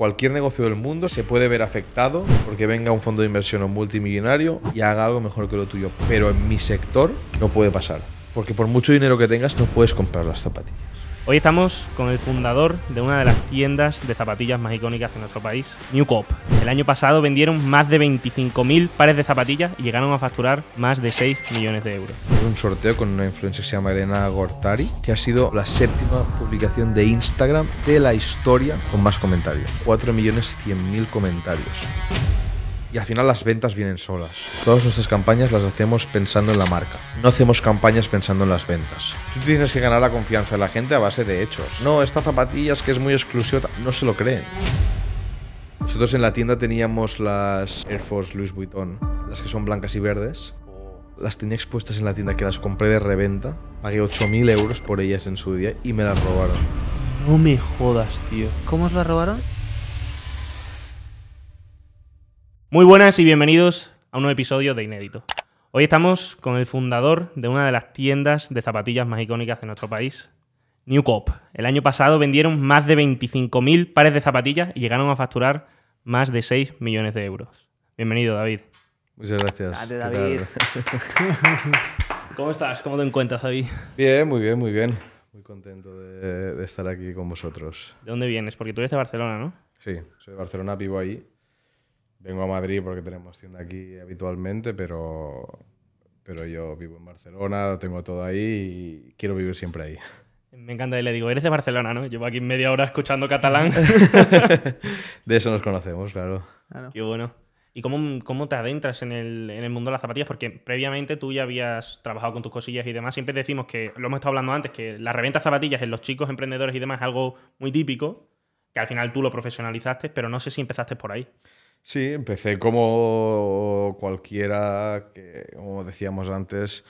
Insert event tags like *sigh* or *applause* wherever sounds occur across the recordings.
cualquier negocio del mundo se puede ver afectado porque venga un fondo de inversión o multimillonario y haga algo mejor que lo tuyo. Pero en mi sector no puede pasar. Porque por mucho dinero que tengas no puedes comprar las zapatillas. Hoy estamos con el fundador de una de las tiendas de zapatillas más icónicas de nuestro país, New Cop. El año pasado vendieron más de 25.000 pares de zapatillas y llegaron a facturar más de 6 millones de euros. Un sorteo con una influencer que se llama Elena Gortari, que ha sido la séptima publicación de Instagram de la historia con más comentarios. 4.100.000 comentarios y al final las ventas vienen solas. Todas nuestras campañas las hacemos pensando en la marca. No hacemos campañas pensando en las ventas. Tú tienes que ganar la confianza de la gente a base de hechos. No, esta zapatillas que es muy exclusiva. No se lo creen. Nosotros en la tienda teníamos las Air Force Louis Vuitton, las que son blancas y verdes. Las tenía expuestas en la tienda que las compré de reventa. Pagué 8.000 euros por ellas en su día y me las robaron. No me jodas, tío. ¿Cómo os las robaron? Muy buenas y bienvenidos a un nuevo episodio de Inédito. Hoy estamos con el fundador de una de las tiendas de zapatillas más icónicas de nuestro país, New El año pasado vendieron más de 25.000 pares de zapatillas y llegaron a facturar más de 6 millones de euros. Bienvenido, David. Muchas gracias. Hola, David. *laughs* ¿Cómo estás? ¿Cómo te encuentras, David? Bien, muy bien, muy bien. Muy contento de, de estar aquí con vosotros. ¿De dónde vienes? Porque tú eres de Barcelona, ¿no? Sí, soy de Barcelona, vivo ahí vengo a Madrid porque tenemos tienda aquí habitualmente, pero, pero yo vivo en Barcelona, tengo todo ahí y quiero vivir siempre ahí. Me encanta y le digo, eres de Barcelona, ¿no? Llevo aquí media hora escuchando catalán. *laughs* de eso nos conocemos, claro. Qué bueno. ¿Y cómo, cómo te adentras en el, en el, mundo de las zapatillas? Porque previamente tú ya habías trabajado con tus cosillas y demás. Siempre decimos que, lo hemos estado hablando antes, que la reventa de zapatillas en los chicos emprendedores y demás es algo muy típico, que al final tú lo profesionalizaste, pero no sé si empezaste por ahí. Sí, empecé como cualquiera, que, como decíamos antes,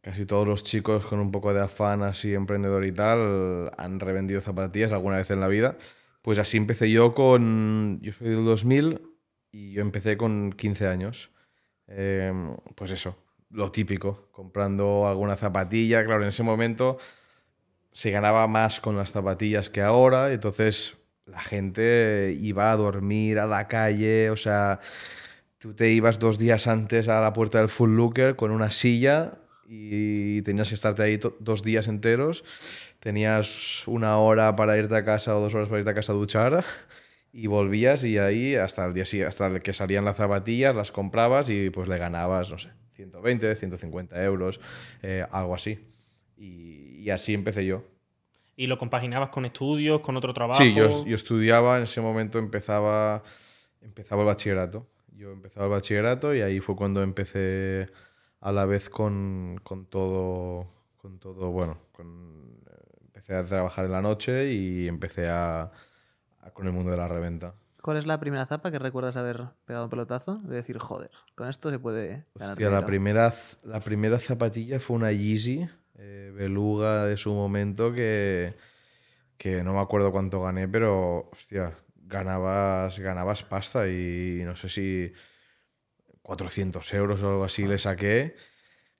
casi todos los chicos con un poco de afán así emprendedor y tal han revendido zapatillas alguna vez en la vida. Pues así empecé yo con... Yo soy del 2000 y yo empecé con 15 años. Em, pues eso, lo típico, comprando alguna zapatilla. Claro, en ese momento se ganaba más con las zapatillas que ahora, entonces la gente iba a dormir a la calle, o sea, tú te ibas dos días antes a la puerta del Full Looker con una silla y tenías que estarte ahí dos días enteros, tenías una hora para irte a casa o dos horas para irte a casa a duchar y volvías y ahí hasta el día sí, hasta que salían las zapatillas, las comprabas y pues le ganabas, no sé, 120, 150 euros, eh, algo así. y así empecé yo y lo compaginabas con estudios, con otro trabajo. Sí, yo, yo estudiaba, en ese momento empezaba, empezaba el bachillerato. Yo empezaba el bachillerato y ahí fue cuando empecé a la vez con, con todo, con todo, bueno, con, empecé a trabajar en la noche y empecé a, con el mundo de la reventa. ¿Cuál es la primera zapa que recuerdas haber pegado un pelotazo? De decir, joder, con esto se puede ganar Hostia, la primera, la primera zapatilla fue una Yeezy eh, beluga de su momento que, que no me acuerdo cuánto gané, pero ganabas, ganabas pasta y no sé si 400 euros o algo así le saqué.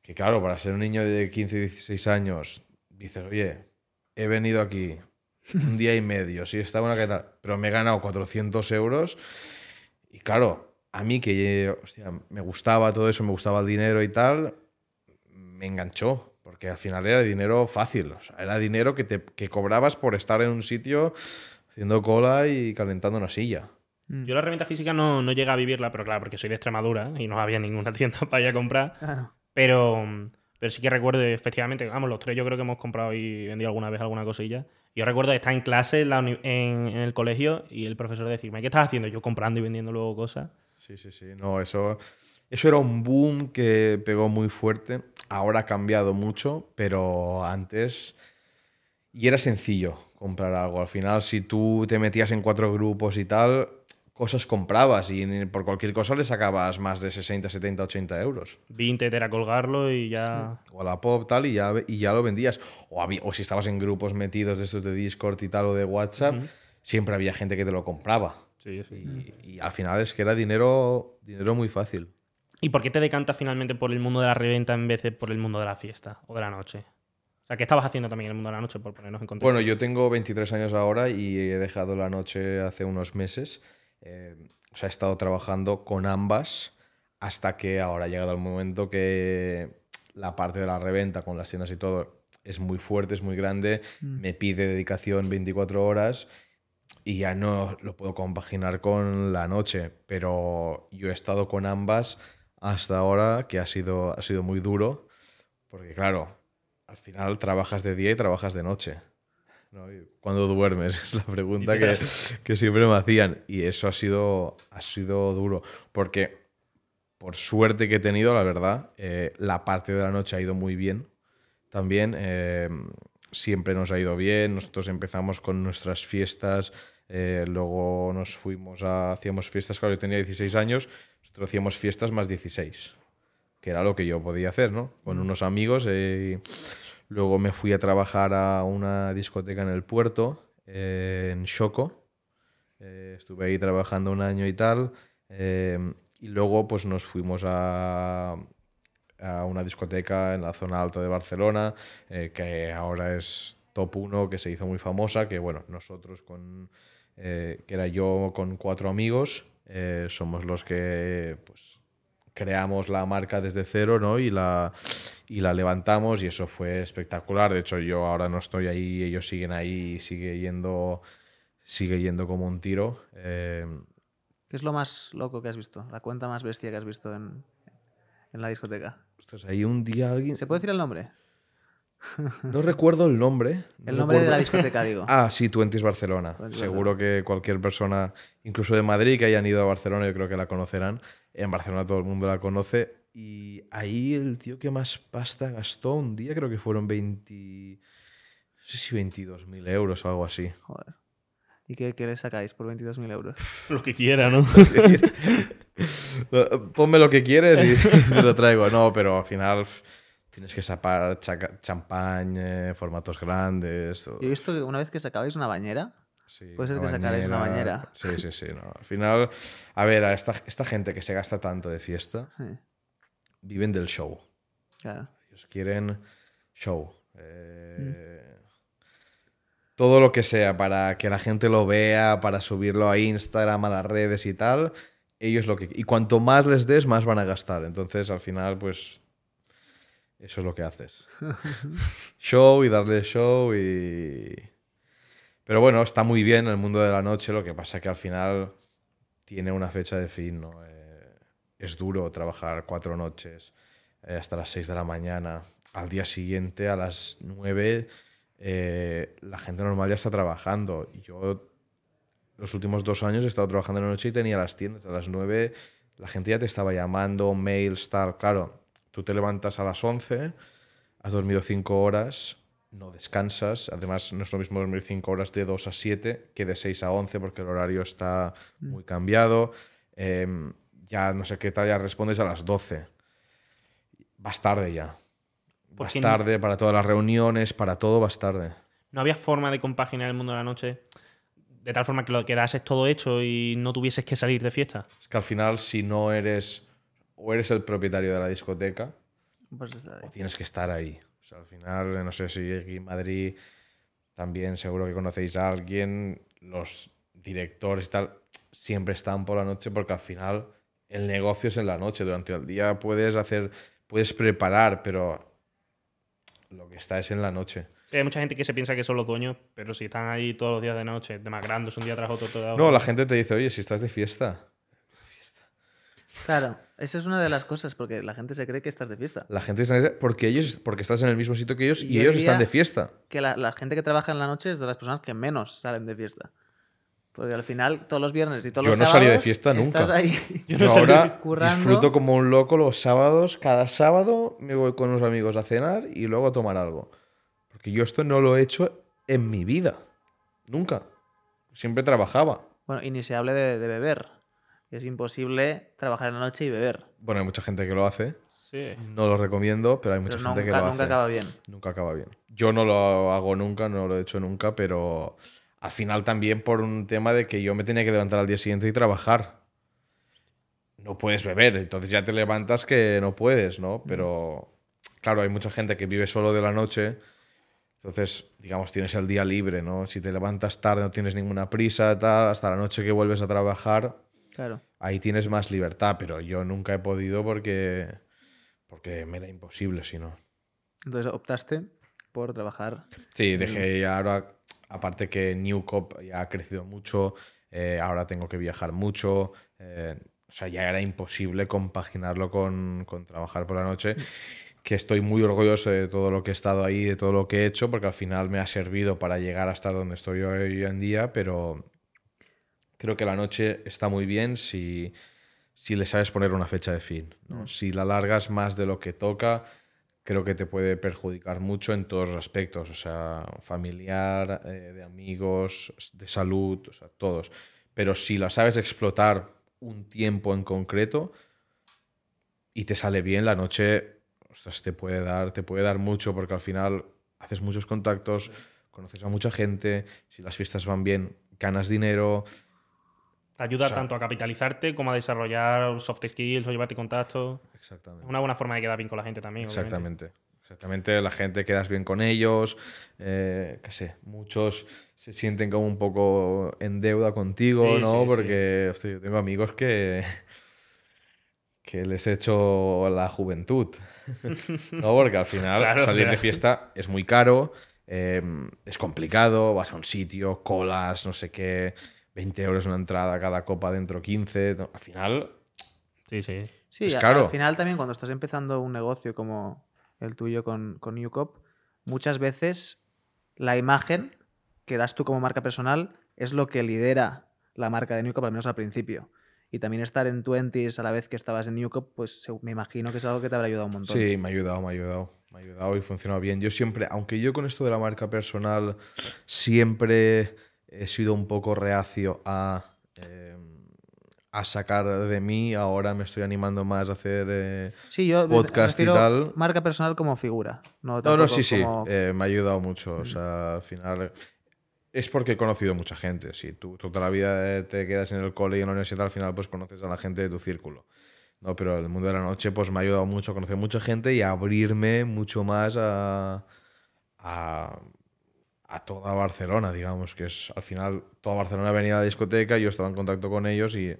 Que claro, para ser un niño de 15, 16 años, dices, oye, he venido aquí un día y medio, sí, está buena que tal, pero me he ganado 400 euros. Y claro, a mí que me gustaba todo eso, me gustaba el dinero y tal, me enganchó porque al final era dinero fácil, era dinero que, te, que cobrabas por estar en un sitio haciendo cola y calentando una silla. Mm, yo la herramienta física no, no llegué a vivirla, pero claro, porque soy de Extremadura y no había ninguna *laughs* tienda para ir a comprar. Pero, mm, pero sí que recuerdo, efectivamente, vamos, los tres yo creo que hemos comprado y vendido alguna vez alguna cosilla. Yo recuerdo estar en clase en, el colegio y el profesor decirme, ¿qué estás haciendo? Yo comprando y vendiendo luego cosas. Sí, sí, sí. No, eso eso era un boom que pegó muy fuerte. Ahora ha cambiado mucho, pero antes... Y era sencillo comprar algo. Al final, si tú te metías en cuatro grupos y tal, cosas comprabas y por cualquier cosa le sacabas más de 60, 70, 80 euros. 20 era colgarlo y ya... O la pop tal y ya, y ya lo vendías. O, si estabas en grupos metidos de estos de Discord y tal o de WhatsApp, siempre había gente que te lo compraba. Sí, Y, y, al final es que era dinero, dinero muy fácil. ¿Y por qué te decantas finalmente por el mundo de la reventa en vez de por el mundo de la fiesta o de la noche? O sea, ¿qué estabas haciendo también en el mundo de la noche, por ponernos en contexto? Bueno, yo tengo 23 años ahora y he dejado la noche hace unos meses. Eh, o sea, he estado trabajando con ambas hasta que ahora ha llegado el momento que la parte de la reventa con las tiendas y todo es muy fuerte, es muy grande, mm. me pide dedicación 24 horas y ya no lo puedo compaginar con la noche, pero yo he estado con ambas hasta ahora, que ha sido, ha sido muy duro, porque claro, al final trabajas de día y trabajas de noche. cuando ¿Cuándo duermes? *laughs* Es la pregunta que, que, siempre me hacían. Y eso ha sido, ha sido duro, porque por suerte que he tenido, la verdad, eh, la parte de la noche ha ido muy bien. También eh, siempre nos ha ido bien, nosotros empezamos con nuestras fiestas eh, luego nos fuimos a. Hacíamos fiestas, claro, yo tenía 16 años, nosotros hacíamos fiestas más 16, que era lo que yo podía hacer, ¿no? Con mm. unos amigos. Eh, luego me fui a trabajar a una discoteca en el puerto, eh, en Choco. estuve ahí trabajando un año y tal. y luego, pues nos fuimos a, a una discoteca en la zona alta de Barcelona, que ahora es top 1, que se hizo muy famosa, que bueno, nosotros con eh, que era yo con cuatro amigos, eh, somos los que pues, creamos la marca desde cero ¿no? y, la, y la levantamos y eso fue espectacular. De hecho, yo ahora no estoy ahí, ellos siguen ahí y sigue yendo, sigue yendo como un tiro. Eh. ¿Qué es lo más loco que has visto? ¿La cuenta más bestia que has visto en, la discoteca? ahí un día alguien... ¿Se puede decir el nombre? No recuerdo el nombre. el nombre de la discoteca, digo. *laughs* Ah, sí, Twenties Barcelona. Pues Seguro que cualquier persona, incluso de Madrid, que hayan ido a Barcelona, yo creo que la conocerán. En Barcelona todo el mundo la conoce. Y ahí el tío que más pasta gastó un día, creo que fueron 20. No sé si 22.000 euros o algo así. Joder. ¿Y qué, le sacáis por 22.000 euros? *laughs* Lo que quiera, ¿no? *laughs* Ponme lo que quieres y lo traigo. No, pero al final Tienes que sapar champán, eh, formatos grandes. Y esto, una vez que sacabais una bañera, Puede ser que sacaréis una bañera. Sí, sí, sí. Al *laughs* final, a ver, esta, gente que se gasta tanto de fiesta, viven del show. Claro. Ellos quieren show. Eh, mm. Todo lo que sea para que la gente lo vea, para subirlo a Instagram, a las redes y tal. Ellos lo que. Y cuanto más les des, más van a gastar. Entonces, al final, pues eso es lo que haces. *laughs* show y darle show y... Pero bueno, está muy bien el mundo de la noche, lo que pasa que al final tiene una fecha de fin, eh, es duro trabajar cuatro noches eh, hasta las seis de la mañana. Al día siguiente, a las nueve, eh, la gente normal ya está trabajando. Yo los últimos dos años he estado trabajando en la noche y tenía las tiendas a las nueve. La gente ya te estaba llamando, mailstar tal. Claro, Tú te levantas a las 11, has dormido 5 horas, no descansas. Además, no es lo mismo dormir 5 horas de 2 a 7 que de 6 a 11 porque el horario está mm. muy cambiado. Em, ya no sé qué tal, ya respondes a las 12. Vas tarde ya. Vas tarde para todas las reuniones, para todo vas tarde. No había forma de compaginar el mundo de la noche de tal forma que lo quedases todo hecho y no tuvieses que salir de fiesta. Es que al final, si no eres o eres el propietario de la discoteca pues o tienes que estar ahí. O sea, al final, no sé si aquí en Madrid también seguro que conocéis a alguien, los directores y tal, siempre están por la noche porque al final el negocio es en la noche. Durante el día puedes hacer, puedes preparar, pero lo que está es en la noche. hay mucha gente que se piensa que son los dueños, pero si están ahí todos los días de noche, de más es un día tras otro, todo. No, la gente te dice, oye, si estás de fiesta. Claro, esa es una de las cosas, porque la gente se cree que estás de fiesta. La gente porque, ellos, porque estás en el mismo sitio que ellos y, ellos están de fiesta. Que la, gente que trabaja en la noche es de las personas que menos salen de fiesta. Porque al final, todos los viernes y todos los sábados. *laughs* Yo no salí de fiesta nunca. Yo no ahora disfruto como un loco los sábados. Cada sábado me voy con unos amigos a cenar y luego a tomar algo. Porque yo esto no lo he hecho en mi vida. Nunca. Siempre trabajaba. Bueno, y ni se hable de beber. Es imposible trabajar en la noche y beber. Bueno, hay mucha gente que lo hace. Sí. No lo recomiendo, pero hay mucha gente que lo hace. Nunca acaba bien. Nunca acaba bien. Yo no lo hago nunca, no lo he hecho nunca, pero al final también por un tema de que yo me tenía que levantar al día siguiente y trabajar. No puedes beber, entonces ya te levantas que no puedes, ¿no? Pero claro, hay mucha gente que vive solo de la noche, entonces, digamos, tienes el día libre, ¿no? Si te levantas tarde, no tienes ninguna prisa, tal, hasta la noche que vuelves a trabajar, Claro. Ahí tienes más libertad, pero yo nunca he podido porque, porque me era imposible, si no. Entonces optaste por trabajar. Sí, dejé ahora, aparte que New Cop ya ha crecido mucho, eh, ahora tengo que viajar mucho. Eh, o sea, ya era imposible compaginarlo con, con trabajar por la noche. que estoy muy orgulloso de todo lo que he estado ahí, de todo lo que he hecho, porque al final me ha servido para llegar hasta donde estoy hoy en día, pero creo que la noche está muy bien si, le sabes poner una fecha de fin. ¿no? Mm. Si la largas más de lo que toca, creo que te puede perjudicar mucho en todos los aspectos, o sea, familiar, eh, de amigos, de salud, o sea, todos. Pero si la sabes explotar un tiempo en concreto y te sale bien la noche, te puede dar, te puede dar mucho porque al final haces muchos contactos, conoces a mucha gente, si las fiestas van bien, ganas dinero, Ayuda tanto a capitalizarte como a desarrollar soft skills o llevarte contacto. Exactamente. Es una buena forma de quedar bien con la gente también. Exactamente. Exactamente, la gente quedas bien con ellos, eh, qué sé, muchos se sienten como un poco en deuda contigo, ¿no? Porque tengo amigos que, que les he hecho la juventud, *laughs* ¿no? Porque al final salir de fiesta es muy caro, eh, es complicado, vas a un sitio, colas, no sé qué. 20 euros una entrada, cada copa dentro 15. Al final. Sí, sí. Sí, caro. al final también cuando estás empezando un negocio como el tuyo con, con Newcop, muchas veces la imagen que das tú como marca personal es lo que lidera la marca de Newcop, al menos al principio. Y también estar en Twenties a la vez que estabas en Newcop, pues me imagino que es algo que te habrá ayudado un montón. Sí, me ha ayudado, me ha ayudado. Me ha ayudado y funcionado bien. Yo siempre, aunque yo con esto de la marca personal siempre he sido un poco reacio em, a, sacar de mí. Ahora me estoy animando más a hacer eh, sí, yo podcast y tal. Marca personal como figura. No, no, sí, sí. Eh, me ha ayudado mucho. al final. Eh, es porque he conocido mucha gente. Si tú toda la vida eh, te quedas en el cole y en la universidad, al final pues conoces a la gente de tu círculo. No, pero el mundo de la noche pues me ha ayudado mucho a conocer mucha gente y a abrirme mucho más a a toda Barcelona, digamos, que es al final toda Barcelona venía a discoteca discoteca, yo estaba en contacto con ellos y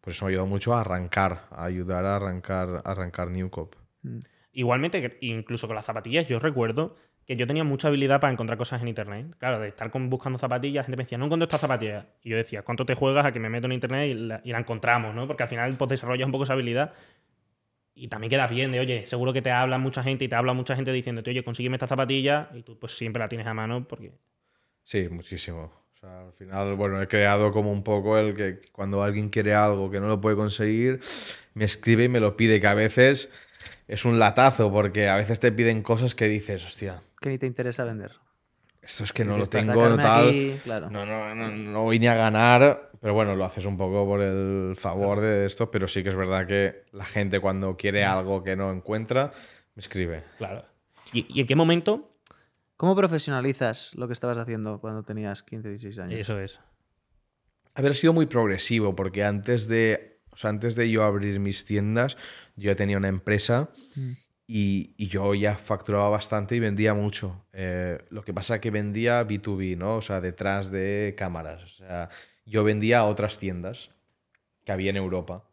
pues eso me ayudó mucho a arrancar, a ayudar a arrancar, arrancar New Cop. Mm. Igualmente, incluso con las zapatillas, yo recuerdo que yo tenía mucha habilidad para encontrar cosas en internet. Claro, de estar con, buscando zapatillas, la gente me decía, no encuentro esta zapatilla. Y yo decía, ¿cuánto te juegas a que me meto en internet y la, y la encontramos? ¿no? Porque al final pues, desarrollas un poco esa habilidad y también queda bien de, oye, seguro que te habla mucha gente y te habla mucha gente diciéndote, oye, consígueme esta zapatilla y tú pues siempre la tienes a mano porque... Sí, muchísimo. O sea, al final, bueno, he creado como un poco el que cuando alguien quiere algo que no lo puede conseguir, me escribe y me lo pide, que a veces es un latazo porque a veces te piden cosas que dices, hostia. Que ni te interesa vender. Esto es que no lo tengo, tal. claro. No, no, no, no ni a ganar pero bueno, lo haces un poco por el favor de esto, pero sí que es verdad que la gente cuando quiere mm. algo que no encuentra, me escribe. Claro. ¿Y, en qué momento? ¿Cómo profesionalizas lo que estabas haciendo cuando tenías 15, 16 años? Eso es. Haber sido muy progresivo, porque antes de, antes de yo abrir mis tiendas, yo tenía una empresa mm. Y, yo ya facturaba bastante y vendía mucho. Eh, lo que pasa es que vendía B2B, b O sea, detrás de cámaras. O sea, yo vendía a otras tiendas que había en Europa.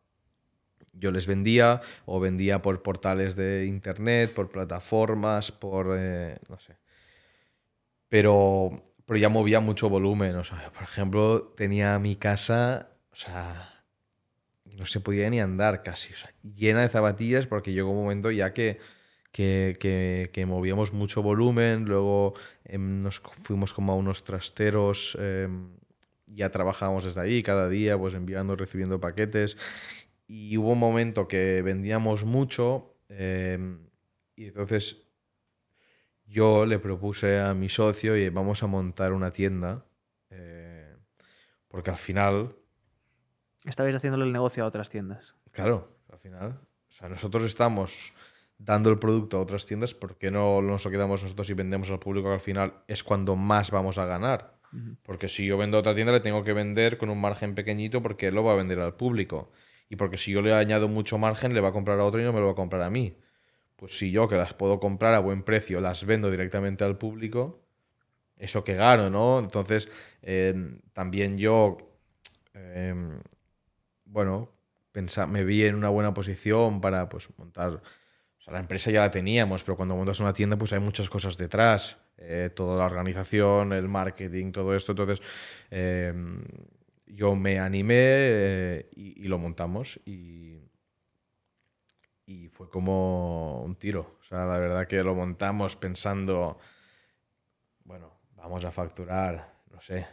Yo les vendía o vendía por portales de internet, por plataformas, por... Eh, no sé. Pero, pero ya movía mucho volumen. O sea, por ejemplo, tenía mi casa, o sea, no se podía ni andar casi, o sea, llena de zapatillas porque llegó un momento ya que, que, que, movíamos mucho volumen, luego em, nos fuimos como a unos trasteros... Em, ya trabajábamos desde ahí, cada día, pues enviando, recibiendo paquetes. Y hubo un momento que vendíamos mucho em, y entonces yo le propuse a mi socio y vamos a montar una tienda eh, porque al final... Estabais haciéndole el negocio a otras tiendas. Claro, al final. O sea, nosotros estamos dando el producto a otras tiendas, porque no nos quedamos nosotros y vendemos al público que al final es cuando más vamos a ganar? Porque si yo vendo a otra tienda, le tengo que vender con un margen pequeñito porque él lo va a vender al público. Y porque si yo le añado mucho margen, le va a comprar a otro y no me lo va a comprar a mí. Pues si yo, que las puedo comprar a buen precio, las vendo directamente al público, eso que gano, ¿no? Entonces, em, también yo, em, bueno, me vi en una buena posición para pues, montar. O sea, la empresa ya la teníamos, pero cuando montas una tienda, pues hay muchas cosas detrás. Eh, toda la organización, el marketing, todo esto. Entonces, em, yo me animé eh, y, lo montamos y, y fue como un tiro. O sea, la verdad que lo montamos pensando, bueno, vamos a facturar, no sé,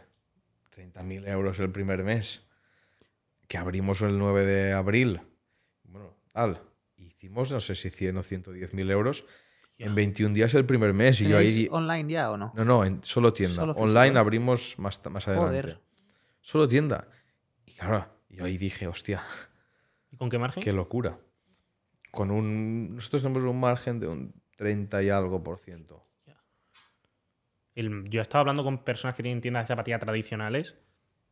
30.000 euros el primer mes, que abrimos el 9 de abril. Bueno, tal, hicimos, no sé si 100 o 110.000 euros en 21 días el primer mes. Y yo ahí... online ya o no? No, no, en solo tienda. online abrimos más, más adelante. Solo tienda. Y claro, yo ahí dije, hostia. ¿Y con qué margen? Qué locura. Con un. Nosotros tenemos un margen de un 30 y algo por ciento. Yo he estado hablando con personas que tienen tiendas de zapatillas tradicionales,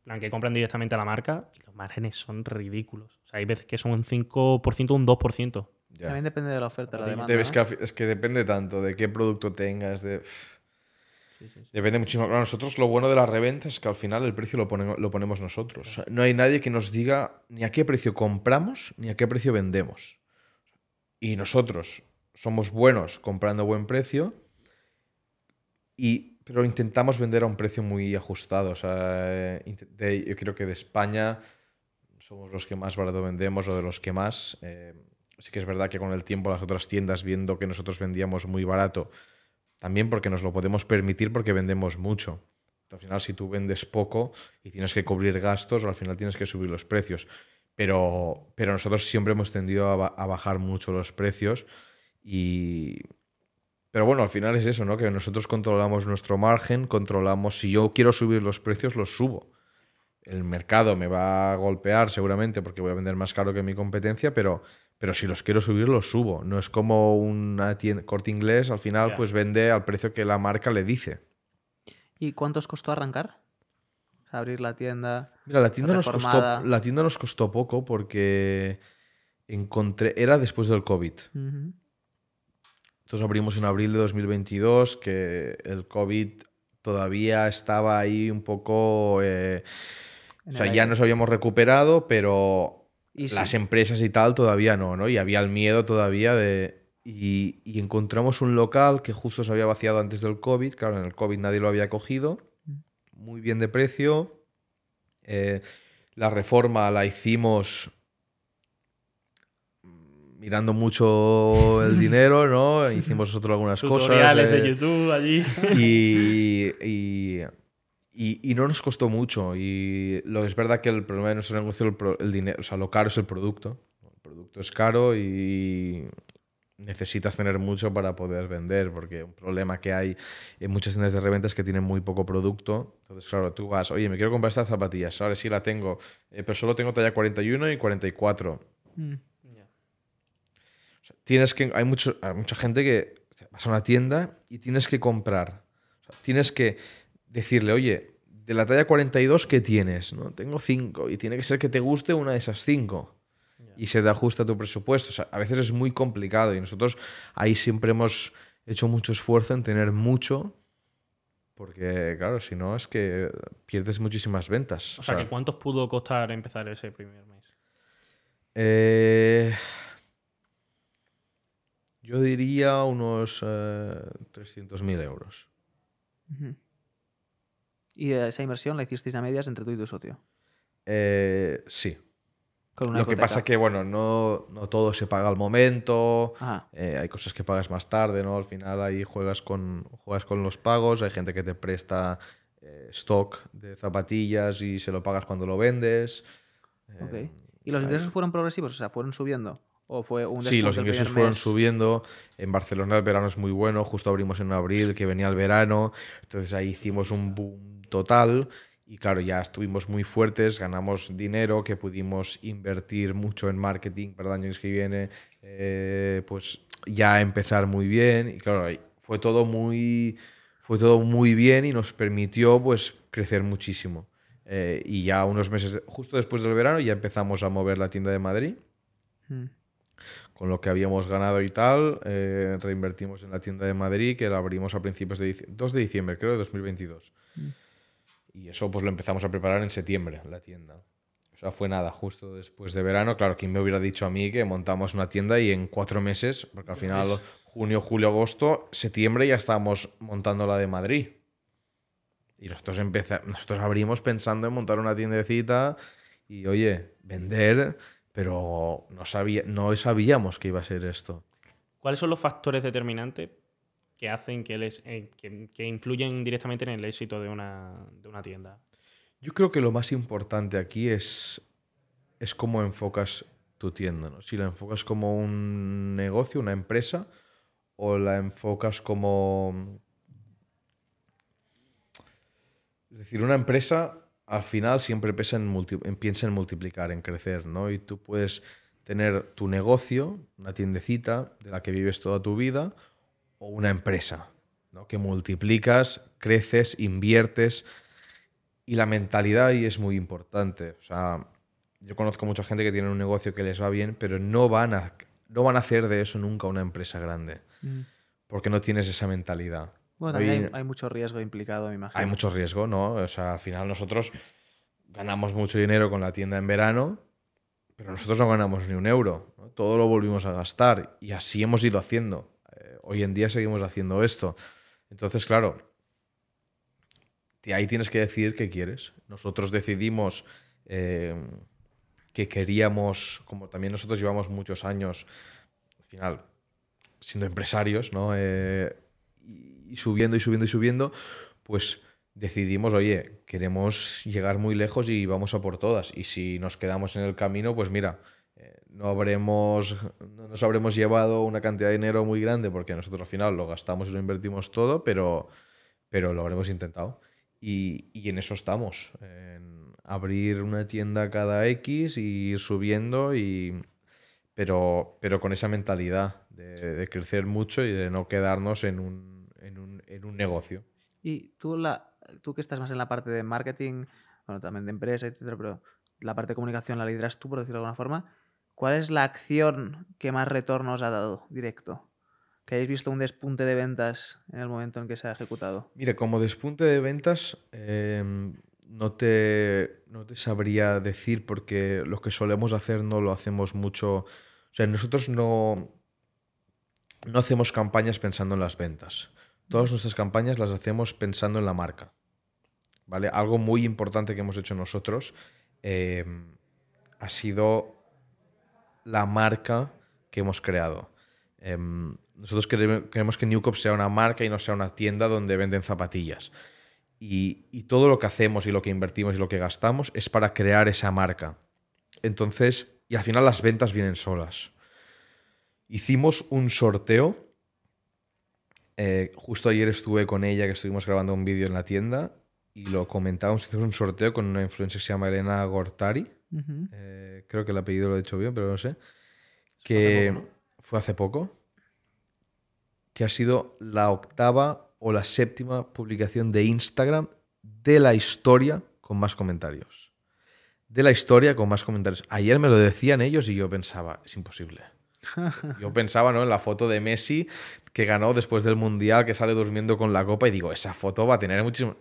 plan que compran directamente a la marca, y los márgenes son ridículos. O sea, hay veces que son un 5%, un 2%. También depende de la oferta, la demanda. es que depende tanto de qué producto tengas, de... Depende muchísimo. nosotros lo bueno de la reventa es que al final el precio lo, ponemos nosotros. no hay nadie que nos diga ni a qué precio compramos ni a qué precio vendemos. Y nosotros somos buenos comprando buen precio, y, pero intentamos vender a un precio muy ajustado. O sea, yo creo que de España somos los que más barato vendemos o de los que más. Eh, Sí que es verdad que con el tiempo las otras tiendas, viendo que nosotros vendíamos muy barato, también porque nos lo podemos permitir porque vendemos mucho. Al final, si tú vendes poco y tienes que cubrir gastos, al final tienes que subir los precios. Pero, pero nosotros siempre hemos tendido a, bajar mucho los precios y, pero bueno, al final es eso, ¿no? Que nosotros controlamos nuestro margen, controlamos, si yo quiero subir los precios, los subo. El mercado me va a golpear seguramente porque voy a vender más caro que mi competencia, pero pero si los quiero subir, los subo. No es como una corte inglés, al final, pues vende al precio que la marca le dice. ¿Y cuánto costó arrancar? Abrir la tienda. Mira, la tienda, nos costó, la tienda nos costó poco porque encontré. Era después del COVID. Entonces abrimos en abril de 2022, que el COVID todavía estaba ahí un poco. Eh, o sea, ya nos habíamos recuperado, pero las empresas y tal todavía no, ¿no? Y había el miedo todavía de... Y, encontramos un local que justo se había vaciado antes del COVID, claro, en el COVID nadie lo había cogido, mm. muy bien de precio. Eh, la reforma la hicimos mirando mucho el *laughs* dinero, ¿no? Hicimos nosotros algunas cosas. Tutoriales de eh, YouTube allí. y *laughs* Y, no nos costó mucho. Y lo, es verdad que el problema de nuestro negocio, el, el, dinero, o sea, lo caro es el producto. El producto es caro y necesitas tener mucho para poder vender, porque un problema que hay en muchas tiendas de reventa es que tienen muy poco producto. Entonces, claro, tú vas, oye, me quiero comprar estas zapatillas, ahora sí la tengo, eh, pero solo tengo talla 41 y 44. Mm. tienes que, hay, mucho, mucha gente que vas a una tienda y tienes que comprar. tienes que decirle, oye, de la talla 42, ¿qué tienes? ¿No? Tengo cinco. y tiene que ser que te guste una de esas cinco. y se te ajusta tu presupuesto. a veces es muy complicado y nosotros ahí siempre hemos hecho mucho esfuerzo en tener mucho. Porque, claro, si no es que pierdes muchísimas ventas. O, sea, ¿cuántos pudo costar empezar ese primer mes? Eh, yo diría unos eh, 300.000 euros. ¿Y esa inversión la hicisteis a medias entre tú y tu socio? Eh, sí. Lo que pasa que, bueno, no, no, todo se paga al momento, eh, hay cosas que pagas más tarde, ¿no? Al final ahí juegas con, juegas con los pagos, hay gente que te presta eh, stock de zapatillas y se lo pagas cuando lo vendes. Okay. ¿Y los ingresos fueron progresivos? O sea, fueron subiendo. ¿O fue un sí, los ingresos fueron subiendo. En Barcelona el verano es muy bueno, justo abrimos en abril, que venía el verano. Entonces ahí hicimos un boom total. Y claro, ya estuvimos muy fuertes, ganamos dinero que pudimos invertir mucho en marketing para el año que viene, eh, pues ya empezar muy bien. Y claro, fue todo muy, fue todo muy bien y nos permitió pues crecer muchísimo. Eh, y ya unos meses, justo después del verano, ya empezamos a mover la tienda de Madrid. Hmm. Con lo que habíamos ganado y tal, eh, reinvertimos en la tienda de Madrid, que la abrimos a principios de 2 de diciembre, creo, de 2022. Y eso pues lo empezamos a preparar en septiembre, la tienda. O sea, fue nada, justo después de verano. Claro, quien me hubiera dicho a mí que montamos una tienda y en cuatro meses, porque al final junio, julio, agosto, septiembre ya estábamos montando la de Madrid. Y nosotros, empezamos, nosotros abrimos pensando en montar una tiendecita y, oye, vender, pero no, sabía, no sabíamos que iba a ser esto. ¿Cuáles son los factores determinantes que hacen que, les, eh, influyen directamente en el éxito de una, tienda? Yo creo que lo más importante aquí es, es cómo enfocas tu tienda. ¿no? Si la enfocas como un negocio, una empresa, o la enfocas como... Es decir, una empresa al final siempre piensa en, piensa en multiplicar, en crecer, ¿no? Y tú puedes tener tu negocio, una tiendecita de la que vives toda tu vida, una empresa, ¿no? que multiplicas, creces, inviertes y la mentalidad ahí es muy importante. O sea, yo conozco mucha gente que tiene un negocio que les va bien, pero no van a, no van a hacer de eso nunca una empresa grande, mm. porque no tienes esa mentalidad. Bueno, también hay, mucho riesgo implicado, imagino. Hay mucho riesgo, ¿no? O sea, al final nosotros ganamos mucho dinero con la tienda en verano, pero nosotros no ganamos ni un euro. Todo lo volvimos a gastar y así hemos ido haciendo hoy en día seguimos haciendo esto. Entonces, claro, ahí tienes que decidir qué quieres. Nosotros decidimos eh, que queríamos, como también nosotros llevamos muchos años, al final, siendo empresarios, ¿no? Eh, y subiendo y subiendo y subiendo, pues decidimos, oye, queremos llegar muy lejos y vamos a por todas. Y si nos quedamos en el camino, pues mira, no habremos, nos habremos llevado una cantidad de dinero muy grande porque nosotros al final lo gastamos y lo invertimos todo, pero, pero lo habremos intentado. Y, en eso estamos, en abrir una tienda cada X y ir subiendo, y, pero, pero con esa mentalidad de, crecer mucho y de no quedarnos en un, negocio. Y tú, la, tú que estás más en la parte de marketing, bueno, también de empresa, etcétera, pero la parte de comunicación la lideras tú, por decirlo de alguna forma. ¿Cuál es la acción que más retorno os ha dado directo? Que hayáis visto un despunte de ventas en el momento en que se ha ejecutado. Mire, como despunte de ventas, em, no, te, te sabría decir porque lo que solemos hacer no lo hacemos mucho. O sea, nosotros no, no hacemos campañas pensando en las ventas. Todas nuestras campañas las hacemos pensando en la marca. ¿Vale? Algo muy importante que hemos hecho nosotros em, ha sido la marca que hemos creado. Em, nosotros queremos que Newcop sea una marca y no sea una tienda donde venden zapatillas. Y, todo lo que hacemos y lo que invertimos y lo que gastamos es para crear esa marca. Entonces, y al final las ventas vienen solas. Hicimos un sorteo. Eh, justo ayer estuve con ella, que estuvimos grabando un vídeo en la tienda, y lo comentábamos. Hicimos un sorteo con una influencer que se llama Elena Gortari eh, creo que el apellido lo he dicho bien, pero no sé. Que fue hace poco. Que ha sido la octava o la séptima publicación de Instagram de la historia con más comentarios. De la historia con más comentarios. Ayer me lo decían ellos y yo pensaba, es imposible. *laughs* Yo pensaba ¿no? en la foto de Messi que ganó después del Mundial, que sale durmiendo con la copa y digo, esa foto va a tener muchísimo...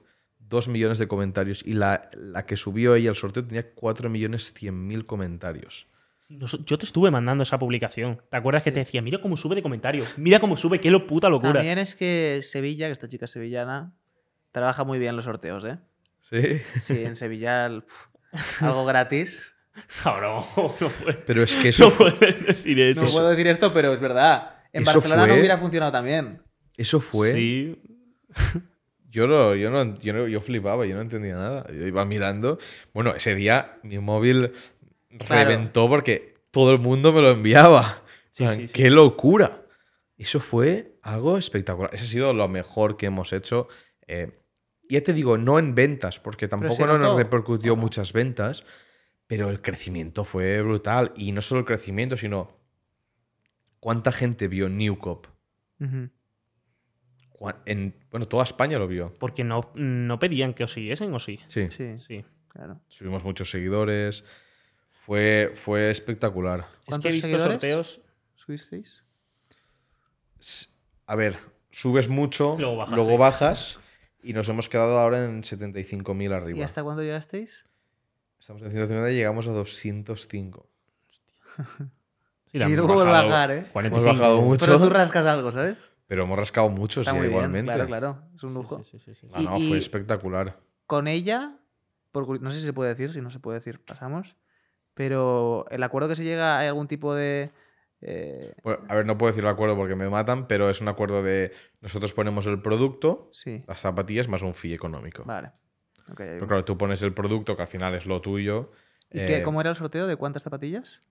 Dos millones de comentarios y la, que subió ella al sorteo tenía 4 millones 100 mil comentarios. Yo te estuve mandando esa publicación. ¿Te acuerdas que te decía, mira cómo sube de comentarios, mira cómo sube, qué lo puta locura? También es que Sevilla, que esta chica sevillana, trabaja muy bien los sorteos, ¿eh? Sí. *laughs* Sí, en Sevilla algo gratis. *laughs* Cabrón, Pero es que eso. No decir eso. No puedo decir esto, pero es verdad. En Barcelona no hubiera funcionado también. Eso fue. Sí. Yo, yo, flipaba, yo no entendía nada. Yo iba mirando. Bueno, ese día mi móvil reventó porque todo el mundo me lo enviaba. ¡Qué locura! Eso fue algo espectacular. Ese ha sido lo mejor que hemos hecho. y eh, ya te digo, no en ventas, porque tampoco nos repercutió muchas ventas, pero el crecimiento fue brutal. Y no solo el crecimiento, sino cuánta gente vio Newcop. Cop bueno, toda España lo vio. Porque no, no pedían que os siguiesen, ¿o sí? Sí. Sí, sí. claro. Subimos muchos seguidores. Fue, fue espectacular. ¿Cuántos seguidores? sorteos. ¿Subisteis? A ver, subes mucho, luego bajas, y nos hemos quedado ahora en 75.000 arriba. ¿Y hasta cuándo llegasteis? Estamos en 150 y llegamos a 205. Hostia. *laughs* y luego bajar, ¿eh? Hemos bajado mucho. Pero tú rascas algo, ¿sabes? Pero hemos rascado mucho, sí, igualmente. claro, claro. Es un lujo. Sí, sí, ah, no, fue espectacular. Con ella, por, no sé si se puede decir, si no se puede decir, pasamos. Pero el acuerdo que se llega, ¿hay algún tipo de.? Eh? a ver, no puedo decir el acuerdo porque me matan, pero es un acuerdo de nosotros ponemos el producto, las zapatillas más un fee económico. Vale. pero claro, tú pones el producto que al final es lo tuyo. ¿Y qué, eh, cómo era el sorteo? ¿De cuántas zapatillas?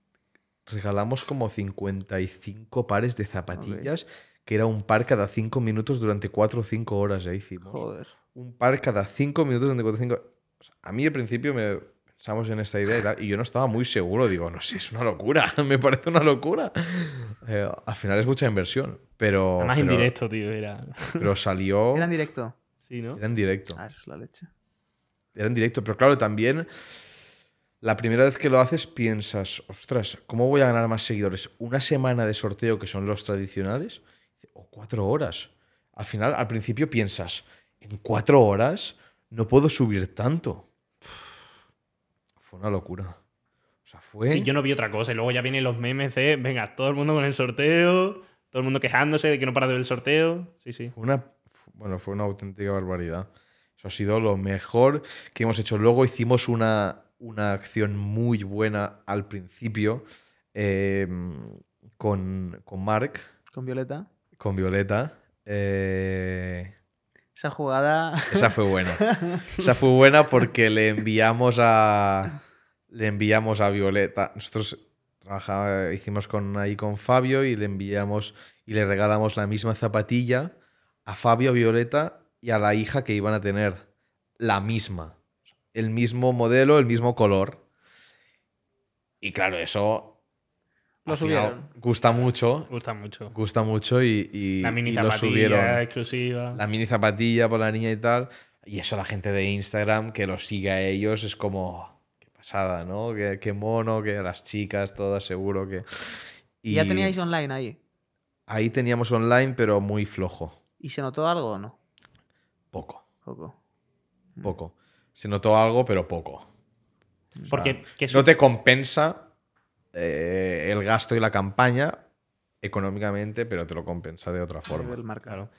Regalamos como 55 pares de zapatillas que era un par cada cinco minutos durante cuatro o cinco horas ya hicimos. Joder. Un par cada cinco minutos durante cuatro o cinco... a mí al principio me pensamos en esta idea y tal, y yo no estaba muy seguro. Digo, no sé, es una locura, *laughs* me parece una locura. Eh, al final es mucha inversión, pero... más indirecto en directo, tío, era... Pero salió... *laughs* Era en directo. Sí, ¿no? Era en directo. Ah, la leche. Era en directo, pero claro, también la primera vez que lo haces piensas, ostras, ¿cómo voy a ganar más seguidores? ¿Una semana de sorteo que son los tradicionales? o cuatro horas. Al final, al principio piensas, en cuatro horas no puedo subir tanto. Fue una locura. O sea, fue... yo no vi otra cosa. Y luego ya vienen los memes venga, todo el mundo con el sorteo, todo el mundo quejándose de que no para de el sorteo. Sí, sí. una, bueno, fue una auténtica barbaridad. Eso ha sido lo mejor que hemos hecho. Luego hicimos una, una acción muy buena al principio em, con, con Mark. ¿Con Violeta? con Violeta. Eh, esa jugada. Esa fue buena. *laughs* Esa fue buena porque le enviamos a. Le enviamos a Violeta. Nosotros hicimos con, ahí con Fabio y le enviamos y le regalamos la misma zapatilla a Fabio, Violeta y a la hija que iban a tener. La misma. El mismo modelo, el mismo color. Y claro, eso lo subieron. Gusta mucho. Gusta mucho. Gusta mucho y, y la mini zapatilla subieron. exclusiva. La mini zapatilla por la niña y tal. Y eso la gente de Instagram que los sigue a ellos es como... Qué pasada, ¿no? Qué, mono, que las chicas todas seguro que... Y... ¿Ya teníais online ahí? Ahí teníamos online, pero muy flojo. ¿Y se notó algo o no? Poco. Poco. Poco. Se notó algo, pero poco. Porque no te compensa eh, el gasto y la campaña económicamente, pero te lo compensa de otra forma. El claro.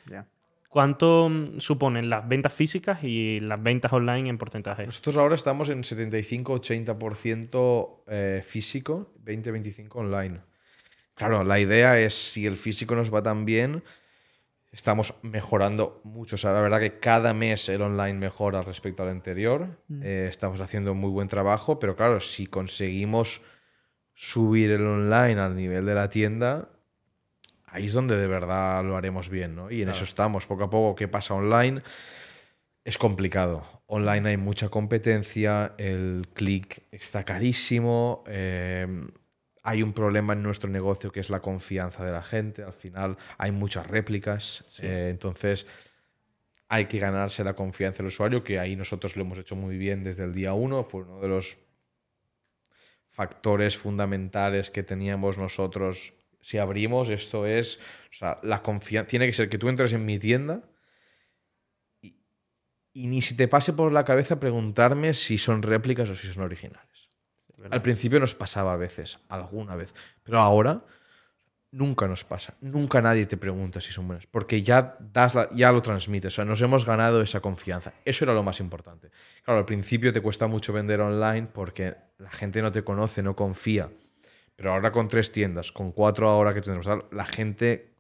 ¿Cuánto mm, suponen las ventas físicas y las ventas online en porcentaje? Nosotros ahora estamos en 75-80% eh, físico, 20-25% online. Claro, la idea es si el físico nos va tan bien, estamos mejorando mucho. O la verdad que cada mes el online mejora respecto al anterior. Mm. Eh, estamos haciendo muy buen trabajo, pero claro, si conseguimos subir el online al nivel de la tienda, ahí es donde de verdad lo haremos bien, ¿no? Y en eso estamos, poco a poco, ¿qué pasa online? Es complicado. Online hay mucha competencia, el clic está carísimo, eh, hay un problema en nuestro negocio que es la confianza de la gente, al final hay muchas réplicas, eh, entonces hay que ganarse la confianza del usuario, que ahí nosotros lo hemos hecho muy bien desde el día uno, fue uno de los factores fundamentales que teníamos nosotros. Si abrimos, esto es, o sea, la confianza, tiene que ser que tú entres en mi tienda y, y ni si te pase por la cabeza preguntarme si son réplicas o si son originales. Al principio nos pasaba a veces, alguna vez, pero ahora nunca nos pasa. Nunca nadie te pregunta si son buenas, porque ya, das ya lo transmites. O sea, nos hemos ganado esa confianza. Eso era lo más importante. Claro, al principio te cuesta mucho vender online porque la gente no te conoce, no confía. Pero ahora con tres tiendas, con cuatro ahora que tenemos, la gente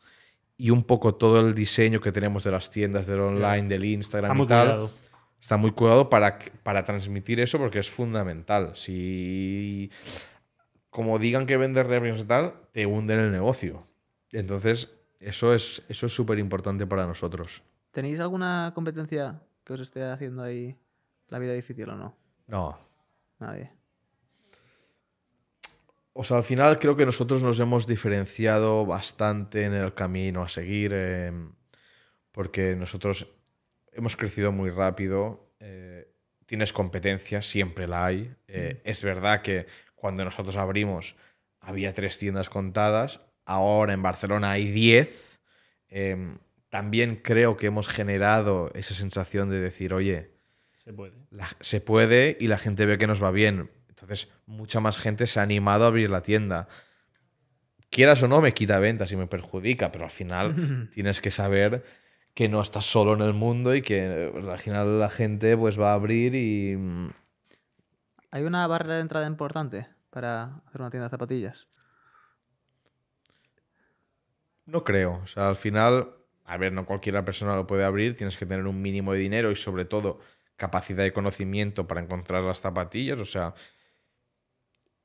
y un poco todo el diseño que tenemos de las tiendas, del online, del Instagram está muy Cuidado. Está muy cuidado para, para transmitir eso porque es fundamental. Si como digan que vende reacciones y tal, te hunden el negocio. Entonces, eso es eso es súper importante para nosotros. ¿Tenéis alguna competencia que os esté haciendo ahí la vida difícil o no? No. Nadie. O sea, al final creo que nosotros nos hemos diferenciado bastante en el camino a seguir, em, porque nosotros hemos crecido muy rápido, eh, tienes competencia, siempre la hay. Eh, es verdad que cuando nosotros abrimos había tres tiendas contadas, ahora en Barcelona hay diez. Em, también creo que hemos generado esa sensación de decir, oye, se puede. se puede y la gente ve que nos va bien. Entonces, mucha más gente se ha animado a abrir la tienda. Quieras o no, me quita ventas y me perjudica, pero al final *laughs* tienes que saber que no estás solo en el mundo y que eh, al final la gente pues va a abrir y, mm, ¿Hay una barrera de entrada importante para hacer una tienda de zapatillas? No creo. O sea, al final, a ver, no cualquiera persona lo puede abrir. Tienes que tener un mínimo de dinero y sobre todo capacidad de conocimiento para encontrar las zapatillas. O sea,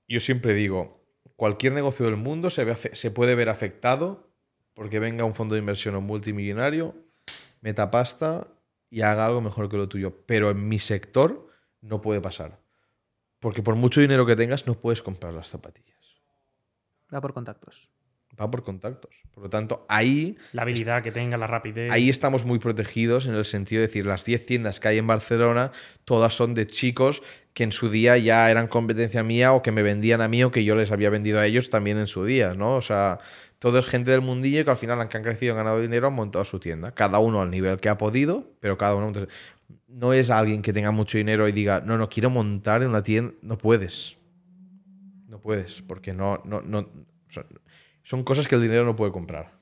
yo siempre digo, cualquier negocio del mundo se, ve, se puede ver afectado porque venga un fondo de inversión o multimillonario, meta pasta y haga algo mejor que lo tuyo. Pero en mi sector no puede pasar. Porque por mucho dinero que tengas, no puedes comprar las zapatillas. Va por contactos. Va por contactos. Por lo tanto, ahí. La habilidad que tenga, la rapidez. Ahí estamos muy protegidos en el sentido de decir, las 10 tiendas que hay en Barcelona, todas son de chicos que en su día ya eran competencia mía o que me vendían a mí o que yo les había vendido a ellos también en su día, ¿no? O sea, todo es gente del mundillo que al final han, han crecido, han ganado dinero, han montado su tienda. Cada uno al nivel que ha podido, pero cada uno no es alguien que tenga mucho dinero y diga, no, no quiero montar en una tienda. No puedes. No puedes, porque no, no, no. Son, cosas que el dinero no puede comprar.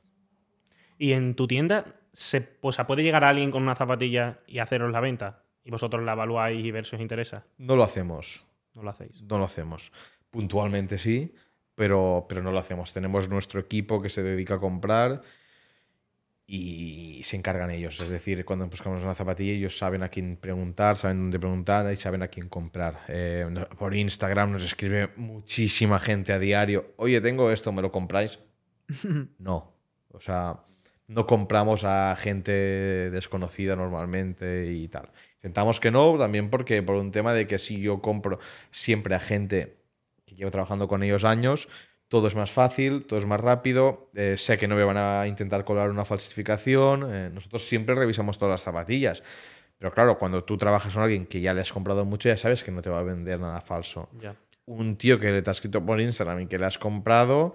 Y en tu tienda, se, ¿puede llegar alguien con una zapatilla y haceros la venta? Y vosotros la evaluáis y ver si os interesa. No lo hacemos. No lo hacéis. No lo hacemos. Puntualmente sí, pero, pero no lo hacemos. Tenemos nuestro equipo que se dedica a comprar y se encargan ellos. Es decir, cuando buscamos una zapatilla, ellos saben a quién preguntar, saben dónde preguntar y saben a quién comprar. Eh, por Instagram nos escribe muchísima gente a diario, oye, tengo esto, ¿me lo compráis? *laughs* no. O sea, no compramos a gente desconocida normalmente y tal. Intentamos que no, también porque por un tema de que si yo compro siempre a gente que llevo trabajando con ellos años, todo es más fácil, todo es más rápido, eh, sé que no me van a intentar colar una falsificación, eh, nosotros siempre revisamos todas las zapatillas, pero claro, cuando tú trabajas con alguien que ya le has comprado mucho, ya sabes que no te va a vender nada falso. Un tío que le te ha escrito por Instagram y que le has comprado,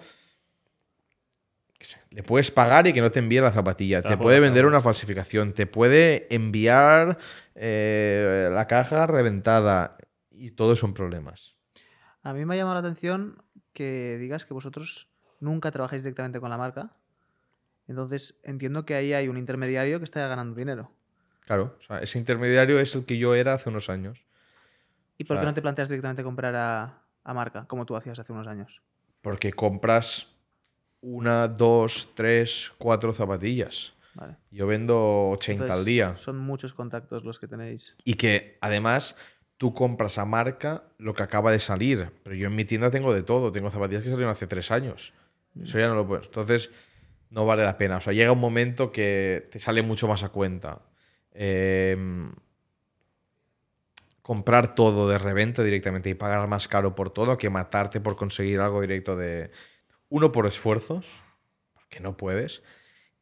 le puedes pagar y que no te envíe la zapatilla. Te, puede vender una falsificación. Te puede enviar eh, la caja reventada. Y todos son problemas. A mí me ha llamado la atención que digas que vosotros nunca trabajáis directamente con la marca. Entonces entiendo que ahí hay un intermediario que está ganando dinero. Claro, ese intermediario es el que yo era hace unos años. ¿Y por qué no te planteas directamente comprar a, marca, como tú hacías hace unos años? Porque compras una, dos, tres, cuatro zapatillas. Yo vendo 80 al día. Son muchos contactos los que tenéis. Y que además tú compras a marca lo que acaba de salir. Pero yo en mi tienda tengo de todo. Tengo zapatillas que salieron hace tres años. Mm. Eso ya no lo puedes. Entonces, no vale la pena. O sea, llega un momento que te sale mucho más a cuenta. Em, comprar todo de reventa directamente y pagar más caro por todo que matarte por conseguir algo directo de. Uno, por esfuerzos, porque no puedes.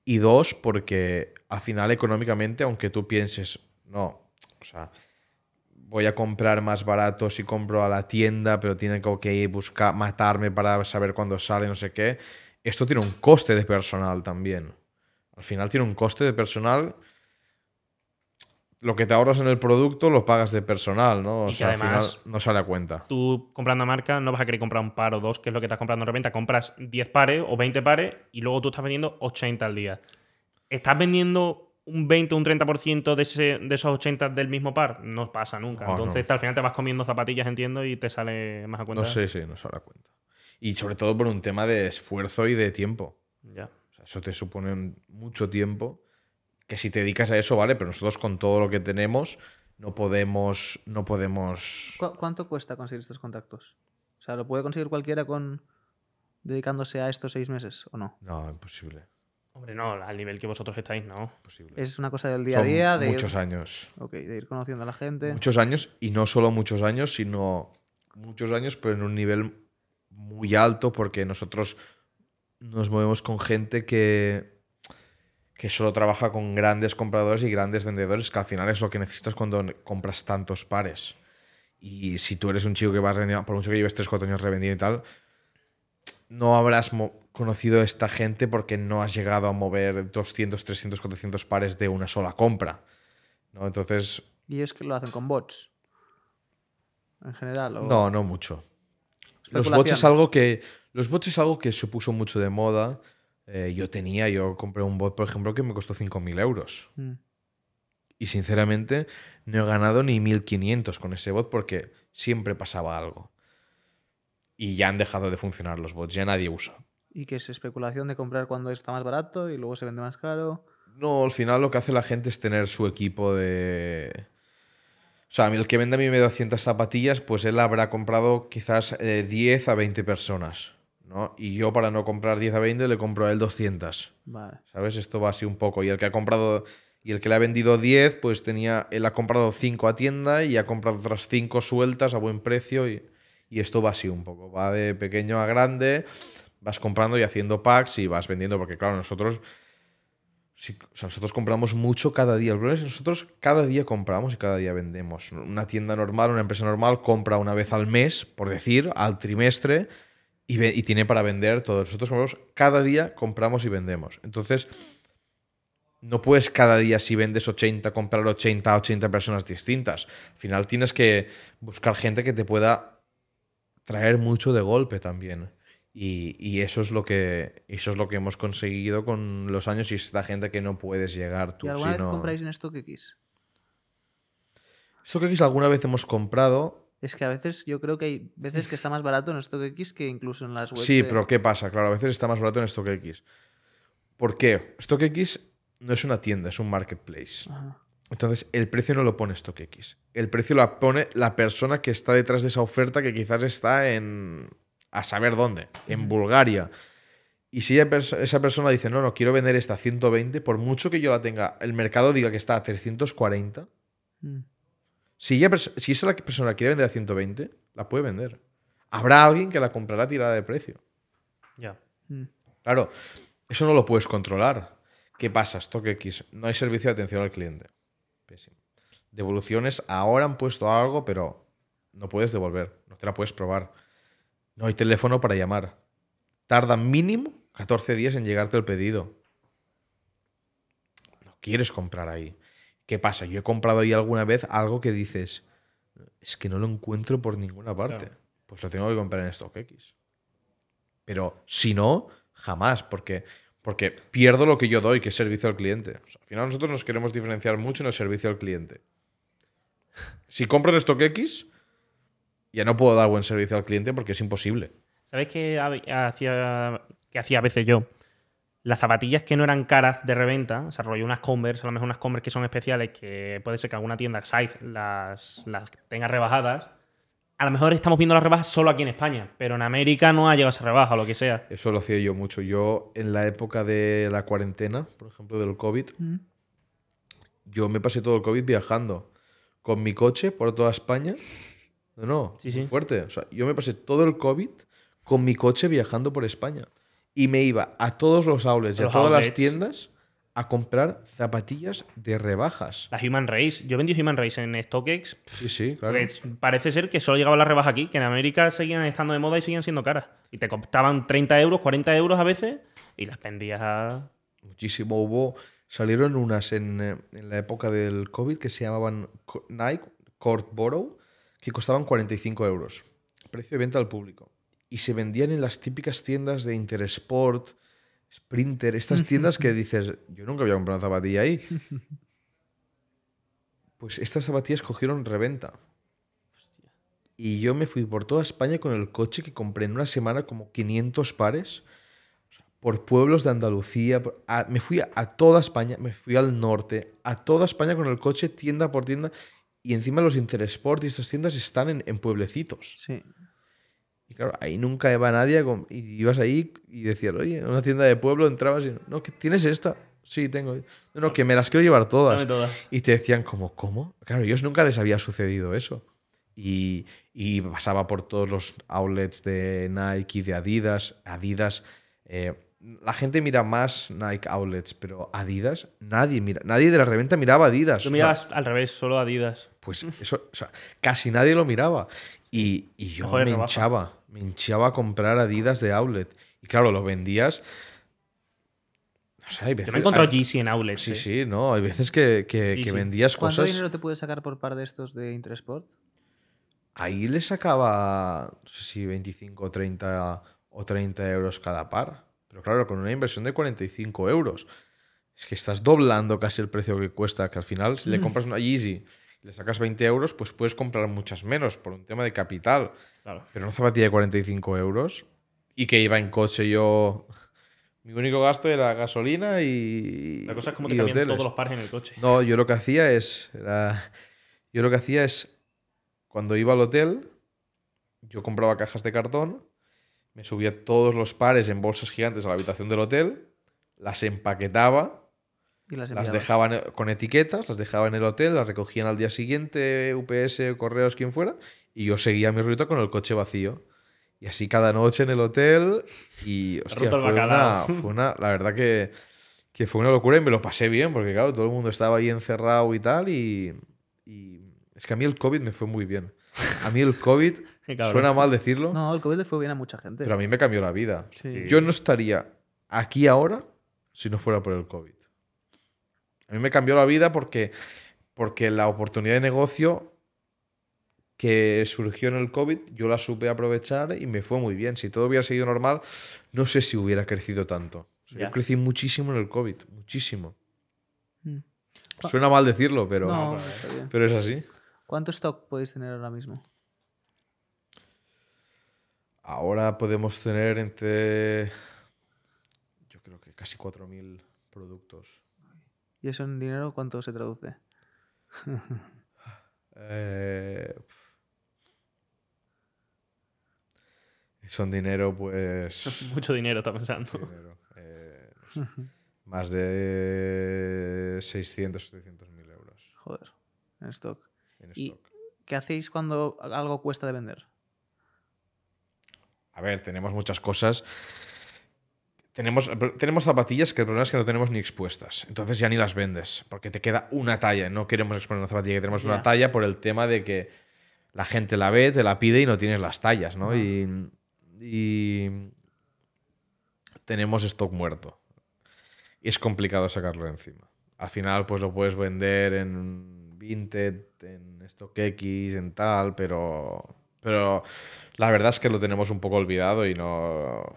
Y dos, porque al final económicamente, aunque tú pienses, no, o sea, voy a comprar más barato si compro a la tienda, pero tiene que ir buscar, matarme para saber cuándo sale, no sé qué. Esto tiene un coste de personal también. Al final tiene un coste de personal. Lo que te ahorras en el producto lo pagas de personal, ¿no? no sale a cuenta. Tú comprando a marca no vas a querer comprar un par o dos, que es lo que estás comprando de repente. Compras 10 pares o 20 pares y luego tú estás vendiendo 80 al día. Estás vendiendo un 20 o un 30% de, ese, de esos 80 del mismo par, no pasa nunca. Oh, Entonces, al final te vas comiendo zapatillas, entiendo, y te sale más a cuenta. No sé, sí, no sale a cuenta. Y sobre todo por un tema de esfuerzo y de tiempo. Ya. eso te supone mucho tiempo. Que si te dedicas a eso, vale, pero nosotros con todo lo que tenemos no podemos. No podemos... ¿Cuánto cuesta conseguir estos contactos? O sea, ¿lo puede conseguir cualquiera con dedicándose a estos seis meses o no? No, imposible. Hombre, no, al nivel que vosotros estáis, no. Posible. Es una cosa del día a día. De muchos años. Ok, de ir conociendo a la gente. Muchos años, y no solo muchos años, sino muchos años, pero en un nivel muy alto, porque nosotros nos movemos con gente que, que solo trabaja con grandes compradores y grandes vendedores, que al final es lo que necesitas cuando compras tantos pares. Y si tú eres un chico que vas vendiendo, por mucho que lleves 3-4 años revendiendo y tal, no habrás conocido a esta gente porque no has llegado a mover 200, 300, 400 pares de una sola compra. Entonces... ¿Y es que lo hacen con bots? En general. No, no mucho. Los bots es algo que. Los bots algo que se puso mucho de moda. Eh, yo tenía, yo compré un bot, por ejemplo, que me costó 5.000 euros. Mm. Y sinceramente, no he ganado ni 1.500 con ese bot porque siempre pasaba algo. Y ya han dejado de funcionar los bots, ya nadie usa y que es especulación de comprar cuando está más barato y luego se vende más caro. No, al final lo que hace la gente es tener su equipo de... O sea, el que vende a mí me 200 zapatillas, pues él habrá comprado quizás eh, 10 a 20 personas, ¿no? Y yo para no comprar 10 a 20 le compro a él 200. ¿Sabes? Esto va así un poco. Y el que ha comprado... Y el que le ha vendido 10, pues tenía... Él ha comprado 5 a tienda y ha comprado otras 5 sueltas a buen precio y... Y esto va así un poco, va de pequeño a grande vas comprando y haciendo packs y vas vendiendo, porque claro, nosotros, si, nosotros compramos mucho cada día. El problema nosotros cada día compramos y cada día vendemos. Una tienda normal, una empresa normal, compra una vez al mes, por decir, al trimestre, y, tiene para vender todo. Nosotros cada día compramos y vendemos. Entonces, no puedes cada día, si vendes 80, comprar 80 a 80 personas distintas. Al final tienes que buscar gente que te pueda traer mucho de golpe también. Y, eso es lo que eso es lo que hemos conseguido con los años y es la gente que no puedes llegar tú. ¿Y alguna vez compráis en StockX? StockX alguna vez hemos comprado. Es que a veces yo creo que hay veces que está más barato en StockX que incluso en las webs. Sí, pero ¿qué pasa? Claro, a veces está más barato en StockX. ¿Por qué? StockX no es una tienda, es un marketplace. Entonces, el precio no lo pone StockX. El precio lo pone la persona que está detrás de esa oferta que quizás está en a saber dónde, en Bulgaria. Y si esa persona dice, no, no, quiero vender esta a 120, por mucho que yo la tenga, el mercado diga que está a 340, mm. si, esa persona quiere vender a 120, la puede vender. Habrá alguien que la comprará tirada de precio. Ya. Mm. Claro, eso no lo puedes controlar. ¿Qué pasa? StockX, no hay servicio de atención al cliente. Pésimo. Devoluciones, ahora han puesto algo, pero no puedes devolver, no te la puedes probar. No hay teléfono para llamar. Tarda mínimo 14 días en llegarte el pedido. No quieres comprar ahí. ¿Qué pasa? Yo he comprado ahí alguna vez algo que dices, es que no lo encuentro por ninguna parte. Pues lo tengo que comprar en StockX. Pero si no, jamás, porque, porque pierdo lo que yo doy, que es servicio al cliente. al final nosotros nos queremos diferenciar mucho en el servicio al cliente. Si compro en StockX, ya no puedo dar buen servicio al cliente porque es imposible. ¿Sabes qué hacía, que hacía a veces yo? Las zapatillas que no eran caras de reventa, o sea, unas Converse, a lo mejor unas Converse que son especiales, que puede ser que alguna tienda Size las, las tenga rebajadas, a lo mejor estamos viendo las rebajas solo aquí en España, pero en América no ha llegado esa rebaja o lo que sea. Eso lo hacía yo mucho. Yo en la época de la cuarentena, por ejemplo, del COVID, mm. yo me pasé todo el COVID viajando con mi coche por toda España no, sí, fuerte. sea, yo me pasé todo el COVID con mi coche viajando por España. Y me iba a todos los outlets y a todas las tiendas a comprar zapatillas de rebajas. Las Human Race. Yo vendí Human Race en StockX. Sí, sí, claro. Pues, parece ser que solo llegaba la rebaja aquí, que en América seguían estando de moda y seguían siendo caras. Y te costaban 30 euros, 40 euros a veces y las vendías a... Muchísimo. Hubo... Salieron unas en, eh, la época del COVID que se llamaban Nike Court Borrow que costaban 45 euros, precio de venta al público, y se vendían en las típicas tiendas de Intersport, Sprinter, estas tiendas que dices, yo nunca había comprado una zapatilla ahí. *laughs* Pues estas zapatillas cogieron reventa. Y yo me fui por toda España con el coche que compré en una semana como 500 pares. por pueblos de Andalucía, me fui a toda España, me fui al norte, a toda España con el coche, tienda por tienda, y encima los Interesport y estas tiendas están en, pueblecitos. Sí. Y claro, ahí nunca iba nadie. y ibas ahí y decías, oye, en una tienda de pueblo entrabas y, no, que tienes esta. Sí, tengo. No, no, que me las quiero llevar todas. todas. Y te decían como, ¿cómo? Claro, ellos nunca les había sucedido eso. Y, y pasaba por todos los outlets de Nike, y de Adidas. Adidas. Eh, la gente mira más Nike outlets, pero Adidas, nadie mira, nadie de la reventa miraba Adidas. Tú mirabas al revés, solo Adidas. Pues eso, o sea, casi nadie lo miraba. Y, yo me hinchaba, me hinchaba a comprar Adidas de outlet. Y claro, lo vendías. No sé, hay veces, yo me he encontrado en outlet. Sí, sí, no. Hay veces que, vendías cosas. ¿Cuánto dinero te puedes sacar por par de estos de Intersport? Ahí le sacaba, no sé si 25 30 o 30 euros cada par. Pero claro, con una inversión de 45 euros. Es que estás doblando casi el precio que cuesta, que al final si le mm. compras una Yeezy le sacas 20 euros, pues puedes comprar muchas menos por un tema de capital. Pero una zapatilla de 45 euros y que iba en coche yo. Mi único gasto era gasolina y. La cosa es como te cambian todos los pares en el coche. No, yo lo que hacía es. Yo lo que hacía es. Cuando iba al hotel, yo compraba cajas de cartón, me subía todos los pares en bolsas gigantes a la habitación del hotel, las empaquetaba las, dejaban eh, con etiquetas, las dejaban en el hotel, las recogían al día siguiente, UPS, correos, quien fuera, y yo seguía mi ruta con el coche vacío. Y así cada noche en el hotel y... Hostia, fue una, *laughs* fue una, la verdad que, que, fue una locura y me lo pasé bien, porque claro, todo el mundo estaba ahí encerrado y tal, y, es que a mí el COVID me fue muy bien. A mí el COVID, *laughs* suena mal decirlo. No, el COVID le fue bien a mucha gente. Pero a mí me cambió la vida. Yo no estaría aquí ahora si no fuera por el COVID. A mí me cambió la vida porque, porque la oportunidad de negocio que surgió en el COVID, yo la supe aprovechar y me fue muy bien. Si todo hubiera seguido normal, no sé si hubiera crecido tanto. Yo crecí muchísimo en el COVID, muchísimo. Mm. Suena mal decirlo, pero, pero es así. ¿Cuánto stock podéis tener ahora mismo? Ahora podemos tener entre, yo creo que casi 4.000 productos. ¿Y eso en dinero cuánto se traduce? Eh, son dinero, pues. *laughs* Mucho dinero, está pensando. Eh, *laughs* Más de 600, 700 mil euros. Joder, en stock. ¿Y ¿Qué hacéis cuando algo cuesta de vender? A ver, tenemos muchas cosas tenemos, zapatillas que el problema es que no tenemos ni expuestas. Entonces ya ni las vendes, porque te queda una talla. No queremos exponer una zapatilla que tenemos una talla por el tema de que la gente la ve, te la pide y no tienes las tallas, ¿no? y, tenemos stock muerto. Y es complicado sacarlo encima. Al final, pues lo puedes vender en Vinted, en StockX, en tal, pero, pero la verdad es que lo tenemos un poco olvidado y no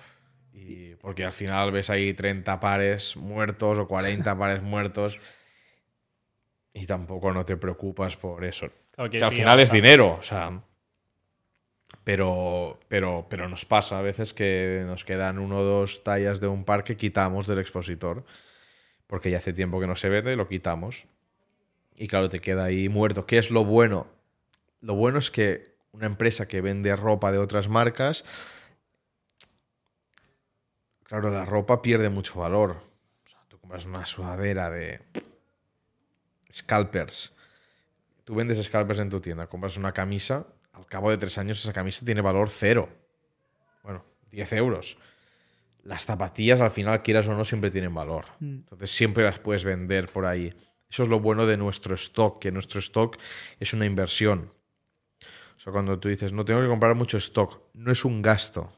porque al final ves ahí 30 pares muertos o 40 *laughs* pares muertos y tampoco no te preocupas por eso. al final es dinero, o sea. Pero, pero, pero nos pasa a veces que nos quedan uno o dos tallas de un par que quitamos del expositor, porque ya hace tiempo que no se vende, lo quitamos. Y claro, te queda ahí muerto. ¿Qué es lo bueno? Lo bueno es que una empresa que vende ropa de otras marcas Claro, la ropa pierde mucho valor. O sea, tú compras una sudadera de scalpers. Tú vendes scalpers en tu tienda, compras una camisa, al cabo de tres años esa camisa tiene valor cero. Bueno, 10 euros. Las zapatillas, al final, quieras o no, siempre tienen valor. Mm. Entonces siempre las puedes vender por ahí. Eso es lo bueno de nuestro stock, que nuestro stock es una inversión. O sea, cuando tú dices, no tengo que comprar mucho stock, no es un gasto,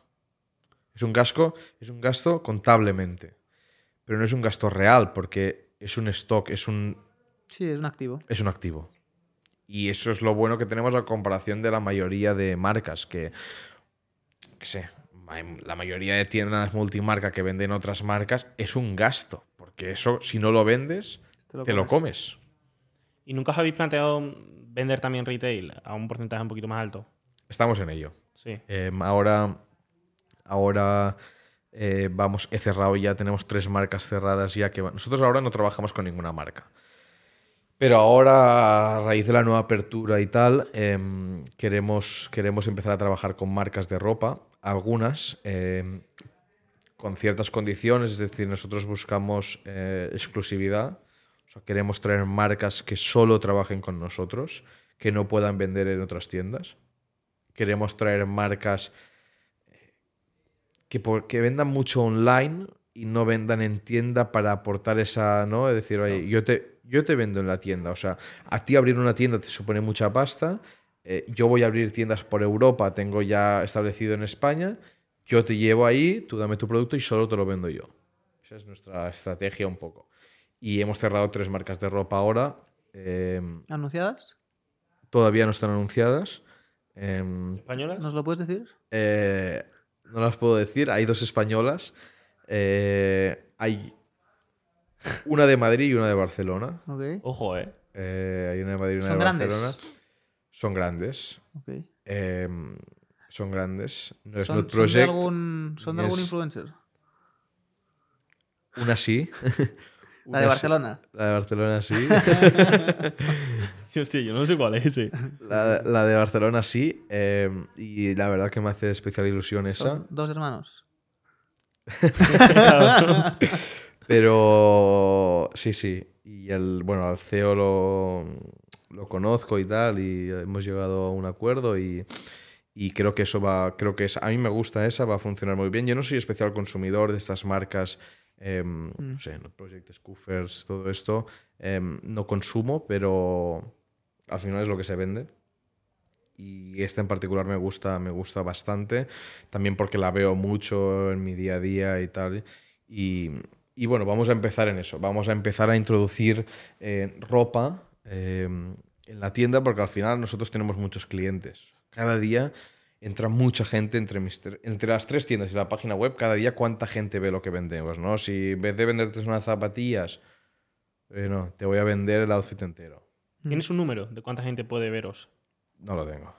es un gasto, es un gasto contablemente, pero no es un gasto real porque es un stock, es un... Sí, es un activo. Es un activo. Y eso es lo bueno que tenemos a comparación de la mayoría de marcas que, que sé, la mayoría de tiendas multimarca que venden otras marcas es un gasto, porque eso si no lo vendes, te lo, comes. ¿Y nunca os habéis planteado vender también retail a un porcentaje un poquito más alto? Estamos en ello. Sí. Eh, ahora Ahora eh, vamos, he cerrado ya, tenemos tres marcas cerradas ya que nosotros ahora no trabajamos con ninguna marca. Pero ahora, a raíz de la nueva apertura y tal, em, queremos, queremos empezar a trabajar con marcas de ropa, algunas, em, con ciertas condiciones, es decir, nosotros buscamos eh, exclusividad, queremos traer marcas que solo trabajen con nosotros, que no puedan vender en otras tiendas. Queremos traer marcas que porque vendan mucho online y no vendan en tienda para aportar esa, ¿no? Es decir, oye, yo, te, yo te vendo en la tienda. O sea, a ti abrir una tienda te supone mucha pasta. Eh, yo voy a abrir tiendas por Europa, tengo ya establecido en España. Yo te llevo ahí, tú dame tu producto y solo te lo vendo yo. Esa es nuestra estrategia un poco. Y hemos cerrado tres marcas de ropa ahora. Em, ¿Anunciadas? Todavía no están anunciadas. Em, ¿Españolas? ¿Nos lo puedes decir? Eh, no las puedo decir. Hay dos españolas. Eh, hay una de Madrid y una de Barcelona. Ojo, eh. eh. Hay una de Madrid y una de Barcelona. Son grandes. Em, son grandes. No es ¿Son, Project. ¿Son de algún, son de algún influencer? Una sí. *laughs* La de Barcelona. La de Barcelona *laughs* sí. Hostia, yo no sé cuál es. La, de Barcelona sí. Eh, y la verdad que me hace especial ilusión esa. Son dos hermanos. *laughs* Pero sí, sí. Y el, bueno, al CEO lo, conozco y tal. Y hemos llegado a un acuerdo y. creo que eso va, creo que es, a mí me gusta esa, va a funcionar muy bien. Yo no soy especial consumidor de estas marcas Em, mm. no sé, Project Scoofers, todo esto, em, no consumo, pero al final es lo que se vende. Y esta en particular me gusta, me gusta bastante, también porque la veo mucho en mi día a día y tal. Y, bueno, vamos a empezar en eso, vamos a empezar a introducir eh, ropa em, en la tienda porque al final nosotros tenemos muchos clientes. Cada día entra mucha gente entre, entre las tres tiendas y la página web cada día cuánta gente ve lo que vendemos, ¿no? Si en vez de venderte unas zapatillas, eh, te voy a vender el outfit entero. Mm. ¿Tienes un número de cuánta gente puede veros? No lo tengo.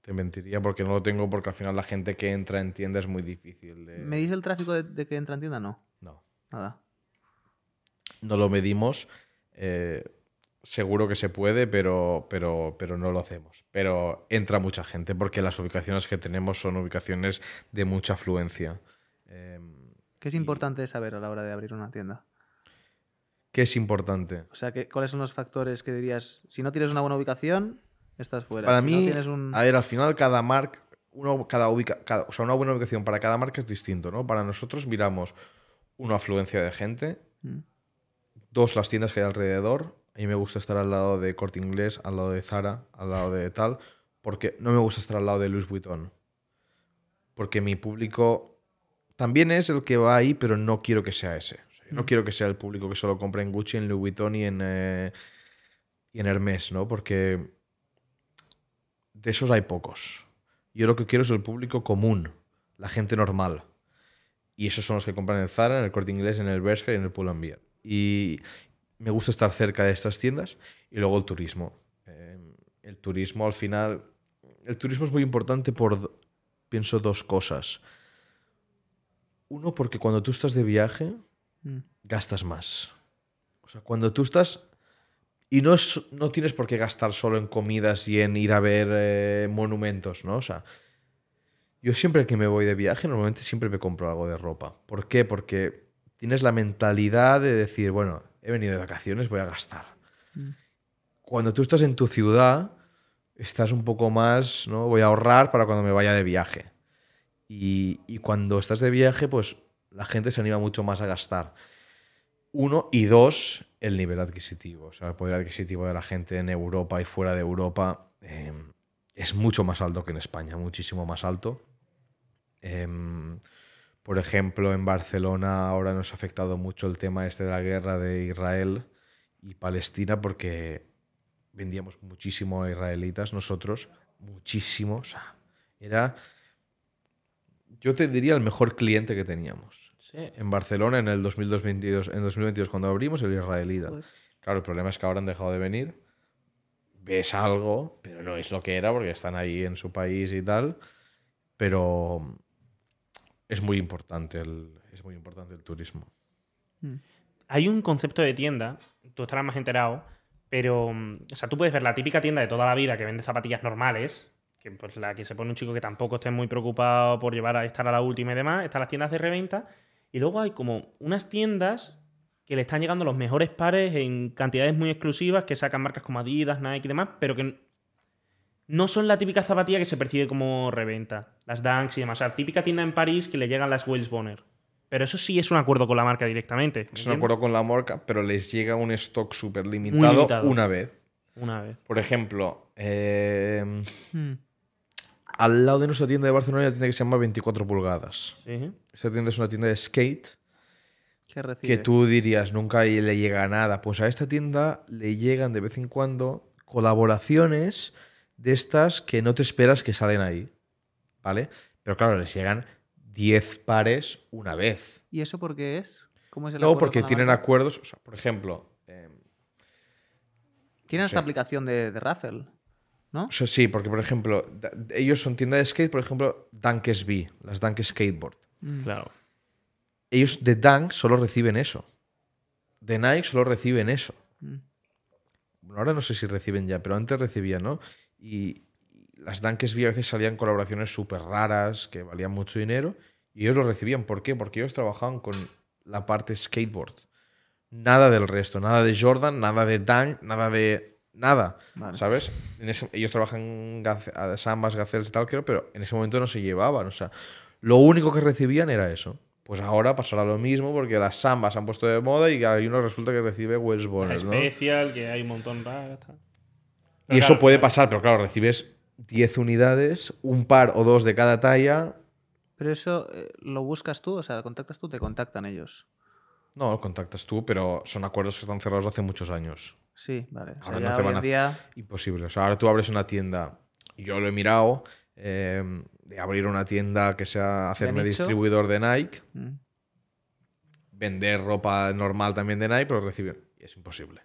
Te mentiría porque no lo tengo porque al final la gente que entra en tienda es muy difícil. De... ¿Medís el tráfico de, que entra en tienda? No. No. Nada. No lo medimos. Eh, seguro que se puede, pero, pero, pero no lo hacemos. Pero entra mucha gente porque las ubicaciones que tenemos son ubicaciones de mucha afluencia. Em, ¿Qué es importante saber a la hora de abrir una tienda? ¿Qué es importante? O sea, ¿cuáles son los factores que dirías? Si no tienes una buena ubicación, estás fuera. Para mí, a ver, al final cada marca, cada o sea, una buena ubicación para cada marca es distinto, ¿no? Para nosotros miramos una afluencia de gente, mm. dos las tiendas que hay alrededor, a mí me gusta estar al lado de Corte Inglés, al lado de Zara, al lado de tal, porque no me gusta estar al lado de Louis Vuitton. Porque mi público también es el que va ahí, pero no quiero que sea ese. no mm. quiero que sea el público que solo compra en Gucci, en Louis Vuitton y en, eh, Hermes, ¿no? Porque de esos hay pocos. Yo lo que quiero es el público común, la gente normal. Y esos son los que compran en Zara, en el Corte Inglés, en el Bershka y en el Pull&Bear. Y, me gusta estar cerca de estas tiendas. Y luego el turismo. Em, el turismo al final... El turismo es muy importante por, pienso, dos cosas. Uno, porque cuando tú estás de viaje, mm. gastas más. O sea, cuando tú estás... Y no, no tienes por qué gastar solo en comidas y en ir a ver eh, monumentos, ¿no? O sea, yo siempre que me voy de viaje, normalmente siempre me compro algo de ropa. ¿Por qué? Porque tienes la mentalidad de decir, bueno, he venido de vacaciones, voy a gastar. Mm. Cuando tú estás en tu ciudad, estás un poco más, ¿no? Voy a ahorrar para cuando me vaya de viaje. Y, cuando estás de viaje, pues la gente se anima mucho más a gastar. Uno y dos, el nivel adquisitivo. O sea, el poder adquisitivo de la gente en Europa y fuera de Europa em, es mucho más alto que en España, muchísimo más alto. Em, por ejemplo, en Barcelona ahora nos ha afectado mucho el tema este de la guerra de Israel y Palestina porque vendíamos muchísimo a israelitas nosotros, muchísimo. era, yo te diría, el mejor cliente que teníamos. En Barcelona en el 2022, en 2022 cuando abrimos, el israelita. Claro, el problema es que ahora han dejado de venir. Ves algo, pero no es lo que era porque están ahí en su país y tal. Pero es muy importante el, es muy importante el turismo. Mm. Hay un concepto de tienda, tú estarás más enterado, pero, mm, o sea, tú puedes ver la típica tienda de toda la vida que vende zapatillas normales, que pues la que se pone un chico que tampoco esté muy preocupado por llevar a estar a la última y demás, están las tiendas de reventa, y luego hay como unas tiendas que le están llegando los mejores pares en cantidades muy exclusivas que sacan marcas como Adidas, Nike y demás, pero que no son la típica zapatilla que se percibe como reventa, las Dunks y demás. O sea, típica tienda en París que le llegan las Wells Bonner. Pero eso sí es un acuerdo con la marca directamente. Es un acuerdo con la marca, pero les llega un stock súper limitado, una vez. Una vez. Por ejemplo, em, hmm. al lado de nuestra tienda de Barcelona hay una tienda que se llama 24 pulgadas. Esta tienda es una tienda de skate. Que tú dirías, nunca le llega nada. Pues a esta tienda le llegan de vez en cuando colaboraciones de estas que no te esperas que salen ahí, ¿vale? Pero claro, les llegan 10 pares una vez. ¿Y eso por qué es? ¿Cómo es el no, porque tienen acuerdos, por ejemplo... Em, tienen esta aplicación de, de Raffle, ¿no? sí, porque por ejemplo, ellos son tienda de skate, por ejemplo, Dunk S.B. las Dunk Skateboard. Mm. Claro. Ellos de Dunk solo reciben eso. De Nike solo reciben eso. Mm. ahora no sé si reciben ya, pero antes recibían, ¿no? Y las Dunks vi a veces salían colaboraciones súper raras, que valían mucho dinero, y ellos lo recibían. ¿Por qué? Porque ellos trabajaban con la parte skateboard. Nada del resto, nada de Jordan, nada de Dunk, nada de nada, ¿sabes? ellos trabajan a Sambas, Gazelles y tal, creo, pero en ese momento no se llevaban, o sea, lo único que recibían era eso. Pues ahora pasará lo mismo porque las Sambas han puesto de moda y hay uno resulta que recibe Wells ¿no? Especial, que hay un montón y eso puede pasar, pero claro, recibes 10 unidades, un par o dos de cada talla. Pero eso eh, lo buscas tú, o sea, contactas tú, te contactan ellos. No, lo contactas tú, pero son acuerdos que están cerrados hace muchos años. Sí, vale. ahora no te van a... Imposible. O sea, ahora tú abres una tienda, yo lo he mirado, em, de abrir una tienda que sea hacerme distribuidor de Nike, mm. vender ropa normal también de Nike, pero recibir. Es imposible.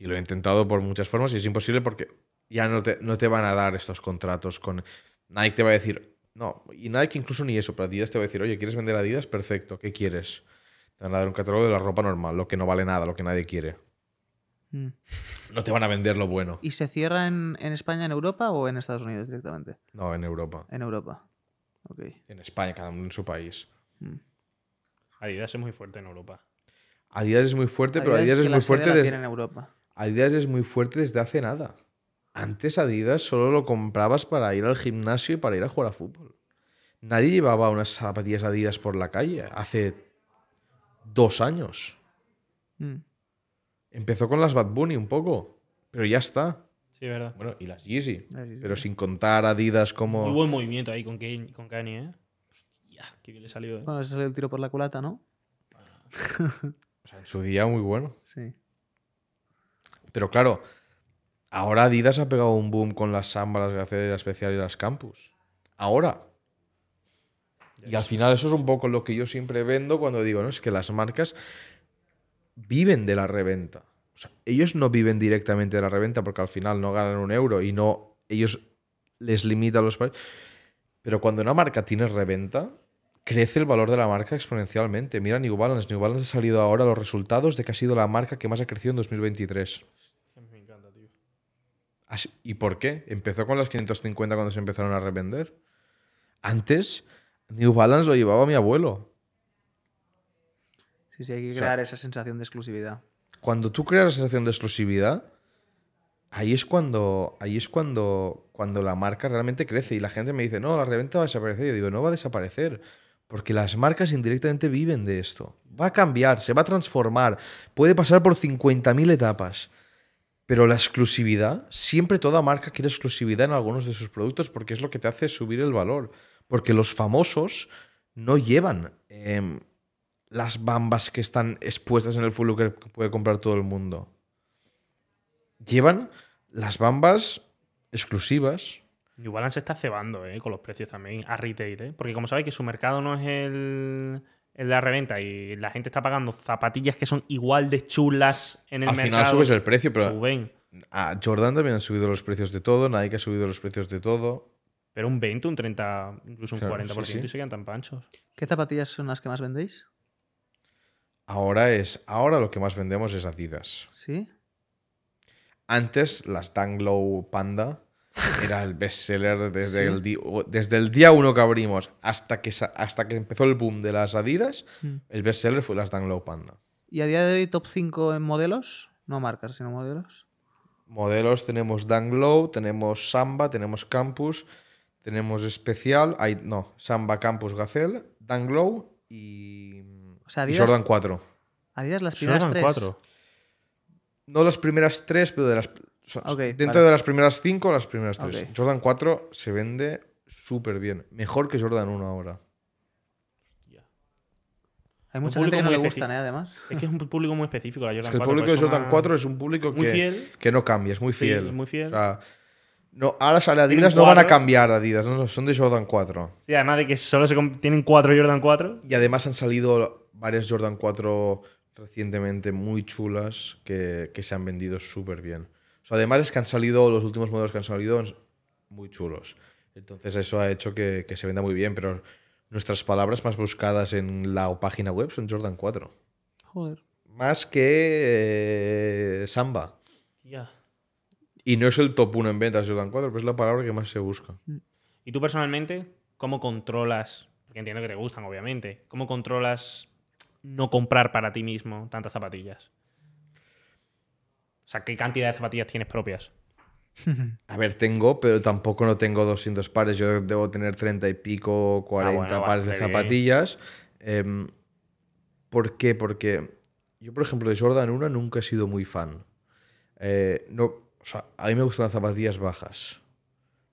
Y lo he intentado por muchas formas y es imposible porque ya no te, no te van a dar estos contratos con... Nike te va a decir, no, y Nike incluso ni eso, pero Adidas te va a decir, oye, ¿quieres vender Adidas? Perfecto, ¿qué quieres? Te van a dar un catálogo de la ropa normal, lo que no vale nada, lo que nadie quiere. Mm. No te van a vender lo bueno. ¿Y se cierra en, España, en Europa o en Estados Unidos directamente? No, en Europa. En Europa. En España, cada uno en su país. Mm. Adidas es muy fuerte en Europa. Adidas es muy fuerte, pero Adidas es, muy fuerte desde. En Europa. Adidas es muy fuerte desde hace nada. Antes Adidas solo lo comprabas para ir al gimnasio y para ir a jugar a fútbol. Nadie llevaba unas zapatillas Adidas por la calle hace dos años. Mm. Empezó con las Bad Bunny un poco, pero ya está. Sí, verdad. Bueno, y las Yeezy. Pero sin contar Adidas como. Muy buen movimiento ahí con, Kanye, con ¿eh? Hostia, qué bien le salió. ¿eh? Bueno, se salió el tiro por la culata, ¿no? *laughs* o sea, en su día muy bueno. Sí. Pero claro, ahora Adidas ha pegado un boom con las Samba, las Especial y las Campus. Ahora. Y al final eso es un poco lo que yo siempre vendo cuando digo, ¿no? Es que las marcas viven de la reventa. O sea, ellos no viven directamente de la reventa porque al final no ganan un euro y no ellos les limitan los Pero cuando una marca tiene reventa, crece el valor de la marca exponencialmente. Mira New Balance. New Balance ha salido ahora los resultados de que ha sido la marca que más ha crecido en 2023. Ah, ¿Y por qué? Empezó con las 550 cuando se empezaron a revender. Antes, New Balance lo llevaba mi abuelo. Sí, sí, hay que crear esa sensación de exclusividad. Cuando tú creas la sensación de exclusividad, ahí es cuando ahí es cuando cuando la marca realmente crece y la gente me dice no la reventa va a desaparecer yo digo no va a desaparecer porque las marcas indirectamente viven de esto va a cambiar se va a transformar puede pasar por 50.000 etapas pero la exclusividad, siempre toda marca quiere exclusividad en algunos de sus productos porque es lo que te hace subir el valor. Porque los famosos no llevan em, las bambas que están expuestas en el full que puede comprar todo el mundo. Llevan las bambas exclusivas. New Balance está cebando eh, con los precios también a retail, eh, porque como sabe que su mercado no es el, en la reventa y la gente está pagando zapatillas que son igual de chulas en el mercado. Al final subes el precio, pero. Suben. A Jordan también han subido los precios de todo, Nike ha subido los precios de todo. Pero un 20, un 30, incluso un 40% y se quedan tan panchos. ¿Qué zapatillas son las que más vendéis? Ahora es. Ahora lo que más vendemos es Adidas. ¿Sí? Antes las Danglow Panda era el bestseller desde, el, desde el día uno que abrimos hasta que, hasta que empezó el boom de las Adidas. Hmm. El bestseller fue las Danglow Panda. ¿Y a día de hoy top 5 en modelos? No marcas, sino modelos. Modelos tenemos Danglow, tenemos Samba, tenemos Campus, tenemos Especial, hay, no, Samba, Campus, Gazelle, Danglow y, Jordan 4. Adidas las primeras No las primeras tres, pero de las, dentro de las primeras 5, las primeras 3. Jordan 4 se vende súper bien. Mejor que Jordan 1 ahora. Hostia. Hay mucha gente que no le gustan, ¿eh? además. Es que es un público muy específico la Jordan el público de Jordan 4 es un público que, no cambia, es muy fiel. muy fiel. no, ahora sale Adidas, no van a cambiar Adidas, no, son de Jordan 4. Sí, además de que solo se tienen 4 Jordan 4. Y además han salido varias Jordan 4 recientemente muy chulas que, que se han vendido súper bien además es que han salido, los últimos modelos que han salido muy chulos. Entonces eso ha hecho que, se venda muy bien, pero nuestras palabras más buscadas en la página web son Jordan 4. Joder. Más que eh, Samba. Ya. Y no es el top 1 en ventas Jordan 4, pero pues es la palabra que más se busca. Mm. ¿Y tú personalmente cómo controlas? Porque entiendo que te gustan, obviamente. ¿Cómo controlas no comprar para ti mismo tantas zapatillas? O sea, ¿qué cantidad de zapatillas tienes propias? *laughs* A ver, tengo, pero tampoco no tengo 200 pares. Yo debo tener 30 y pico, 40 pares de zapatillas. Em, ¿Por qué? Porque yo, por ejemplo, de Jordan 1 nunca he sido muy fan. Eh, no, a mí me gustan las zapatillas bajas.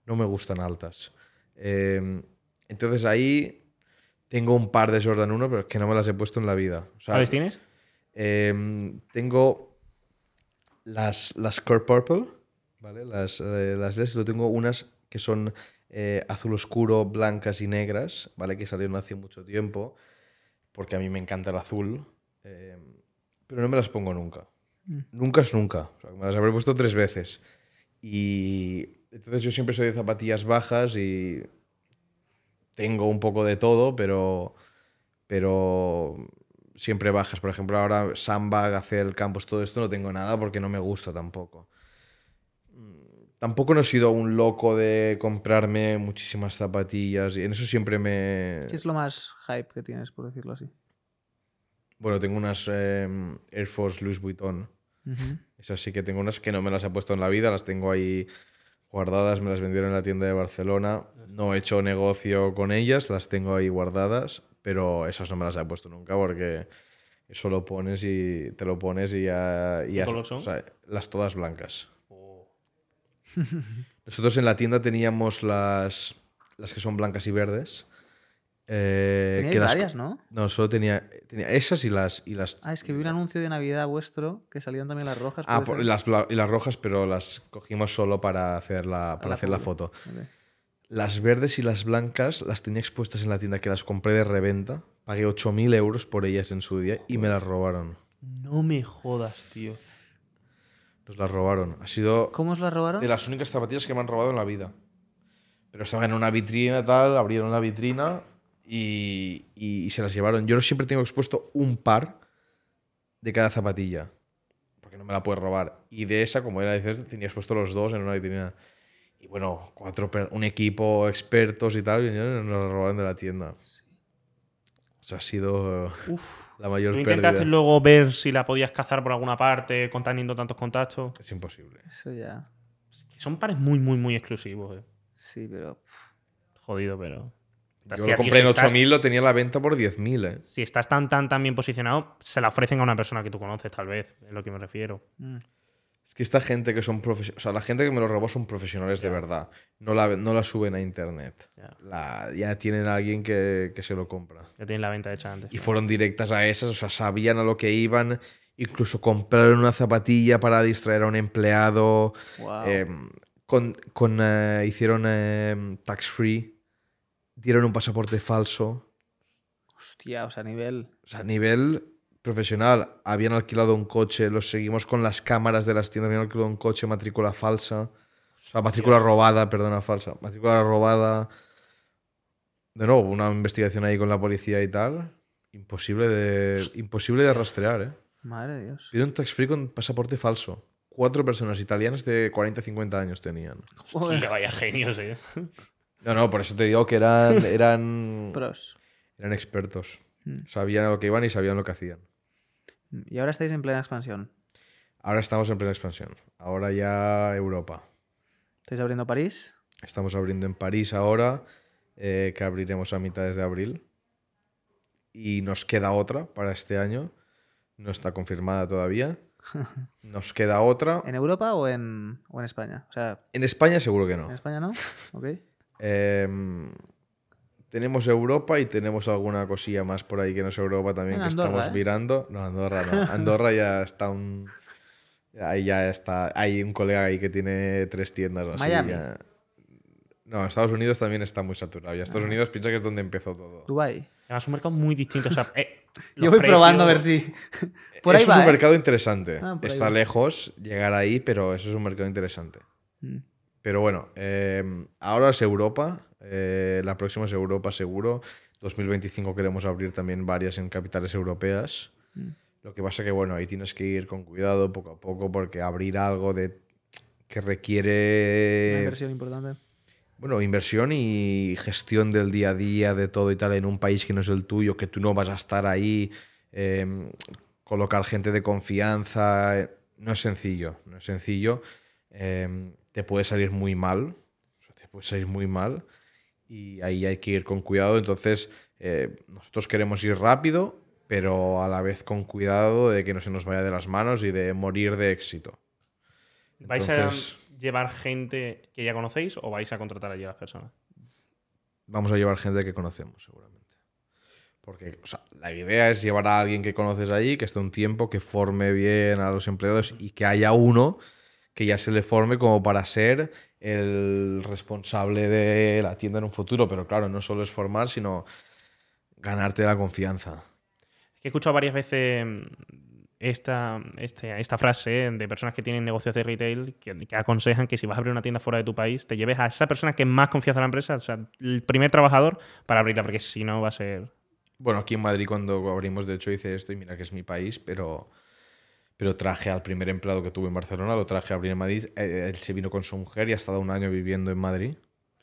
No me gustan altas. Em, entonces ahí tengo un par de Jordan 1, pero es que no me las he puesto en la vida. ¿Cuáles tienes? Em, tengo las, las Purple, ¿vale? Las, eh, de las tengo unas que son eh, azul oscuro, blancas y negras, ¿vale? Que salieron hace mucho tiempo, porque a mí me encanta el azul, eh, pero no me las pongo nunca. Mm. Nunca es nunca. me las habré puesto tres veces. Y entonces yo siempre soy de zapatillas bajas y tengo un poco de todo, pero, pero siempre bajas. Por ejemplo, ahora Sandbag, hacer campos, todo esto no tengo nada porque no me gusta tampoco. Mm, tampoco no he sido un loco de comprarme muchísimas zapatillas y en eso siempre me... ¿Qué es lo más hype que tienes, por decirlo así? Bueno, tengo unas em, Air Force Louis Vuitton. Esas sí que tengo unas que no me las he puesto en la vida, las tengo ahí guardadas, me las vendieron en la tienda de Barcelona. No he hecho negocio con ellas, las tengo ahí guardadas pero esas no me las he puesto nunca porque eso lo pones y te lo pones y ya... son? las todas blancas. Oh. *laughs* Nosotros en la tienda teníamos las, las que son blancas y verdes. Eh, varias, ¿no? No, solo tenía, esas y las, y las. Ah, es que vi un anuncio de Navidad vuestro que salían también las rojas. Ah, las, y las rojas, pero las cogimos solo para hacer la, para hacer foto. la foto. Las verdes y las blancas las tenía expuestas en la tienda que las compré de reventa. Pagué 8.000 euros por ellas en su día y me las robaron. No me jodas, tío. Nos las robaron. Ha sido. ¿Cómo os las robaron? De las únicas zapatillas que me han robado en la vida. Pero estaban en una vitrina tal, abrieron la vitrina y, se las llevaron. Yo siempre tengo expuesto un par de cada zapatilla. Porque no me la puede robar. Y de esa, como era de decir, tenía expuesto los dos en una vitrina. Y bueno, cuatro, un equipo, expertos y tal, y nos robaron de la tienda. O sea, ha sido eh, la mayor ¿No intentaste luego ver si la podías cazar por alguna parte, contando tantos contactos? Es imposible. Eso ya. Son pares muy, muy, muy exclusivos. Eh. Sí, pero... Jodido, pero... Yo lo compré en 8.000, lo tenía a la venta por 10.000. Eh. Si estás tan, tan, tan bien posicionado, se la ofrecen a una persona que tú conoces, tal vez, es lo que me refiero. Mm. Es que esta gente que son profesionales, o sea, la gente que me lo robó son profesionales de verdad. No la, no la suben a internet. ya tienen a alguien que, se lo compra. Ya tienen la venta hecha antes. Y fueron directas a esas, o sea, sabían a lo que iban. Incluso compraron una zapatilla para distraer a un empleado. Eh, con, eh, hicieron eh, tax free. Dieron un pasaporte falso. Hostia, o sea, a nivel. O sea, a nivel profesional, habían alquilado un coche, los seguimos con las cámaras de las tiendas, habían alquilado un coche, matrícula falsa, o sea, matrícula robada, perdona, falsa, matrícula robada. De nuevo, una investigación ahí con la policía y tal, imposible de, imposible de rastrear, ¿eh? Madre de Dios. Y un tax free con pasaporte falso. Cuatro personas italianas de 40-50 años tenían. Hostia, vaya genios, ¿eh? No, no, por eso te digo que eran. Eran, *laughs* eran expertos. Mm. Sabían a lo que iban y sabían lo que hacían. Y ahora estáis en plena expansión. Ahora estamos en plena expansión. Ahora ya Europa. ¿Estáis abriendo París? Estamos abriendo en París ahora, eh, que abriremos a mitades de abril. Y nos queda otra para este año. No está confirmada todavía. *laughs* Nos queda otra. ¿En Europa o en, en España? en España seguro que no. ¿En España no? *laughs* Em, tenemos Europa y tenemos alguna cosilla más por ahí que no es Europa también que estamos mirando. ¿eh? No, Andorra no. Andorra ya está un. Ahí ya está. Hay un colega ahí que tiene tres tiendas o Miami. No, Estados Unidos también está muy saturado. Y Estados ah. Unidos piensa que es donde empezó todo. Dubai. Es un mercado muy distinto. Eh, *laughs* Yo voy probando a ver si. *laughs* Por es un ¿eh? mercado interesante. Ah, está lejos llegar ahí, pero eso es un mercado interesante. Mm. Pero bueno, em, ahora es Europa, eh, la próxima es Europa seguro. 2025 queremos abrir también varias en capitales europeas. Mm. Lo que pasa que bueno, ahí tienes que ir con cuidado poco a poco porque abrir algo de que requiere... Una inversión importante. Bueno, inversión y gestión del día a día, de todo y tal, en un país que no es el tuyo, que tú no vas a estar ahí, em, colocar gente de confianza, eh, no es sencillo, no es sencillo. Em, te puede salir muy mal. te puede salir muy mal. Y ahí hay que ir con cuidado. Entonces, eh, nosotros queremos ir rápido, pero a la vez con cuidado de que no se nos vaya de las manos y de morir de éxito. ¿Vais a llevar gente que ya conocéis o vais a contratar allí a las personas? Vamos a llevar gente que conocemos, seguramente. Porque la idea es llevar a alguien que conoces allí, que esté un tiempo, que forme bien a los empleados y que haya uno que ya se le forme como para ser el responsable de la tienda en un futuro. Pero claro, no solo es formar, sino ganarte la confianza. He escuchado varias veces mm, este, esta, frase eh, de personas que tienen negocios de retail que, aconsejan que si vas a abrir una tienda fuera de tu país, te lleves a esa persona que más confianza en la empresa, o sea, el primer trabajador para abrirla, porque si no va a ser... Bueno, aquí en Madrid cuando abrimos, de hecho, hice esto y mira que es mi país, pero pero traje al primer empleado que tuve en Barcelona, lo traje a abrir en Madrid, eh, eh, él se vino con su mujer y ha estado un año viviendo en Madrid.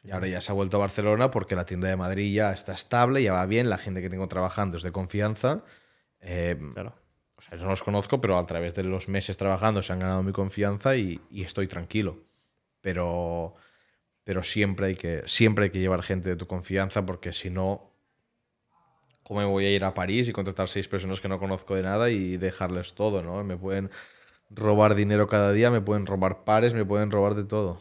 Y ahora ya se ha vuelto a Barcelona porque la tienda de Madrid ya está estable, ya va bien, la gente que tengo trabajando es de confianza. Eh, claro. no los conozco, pero a través de los meses trabajando se han ganado mi confianza y, estoy tranquilo. Pero, pero siempre, hay que, siempre hay que llevar gente de tu confianza porque si no, ¿Cómo me voy a ir a París y contratar seis personas que no conozco de nada y dejarles todo, ¿no? Me pueden robar dinero cada día, me pueden robar pares, me pueden robar de todo.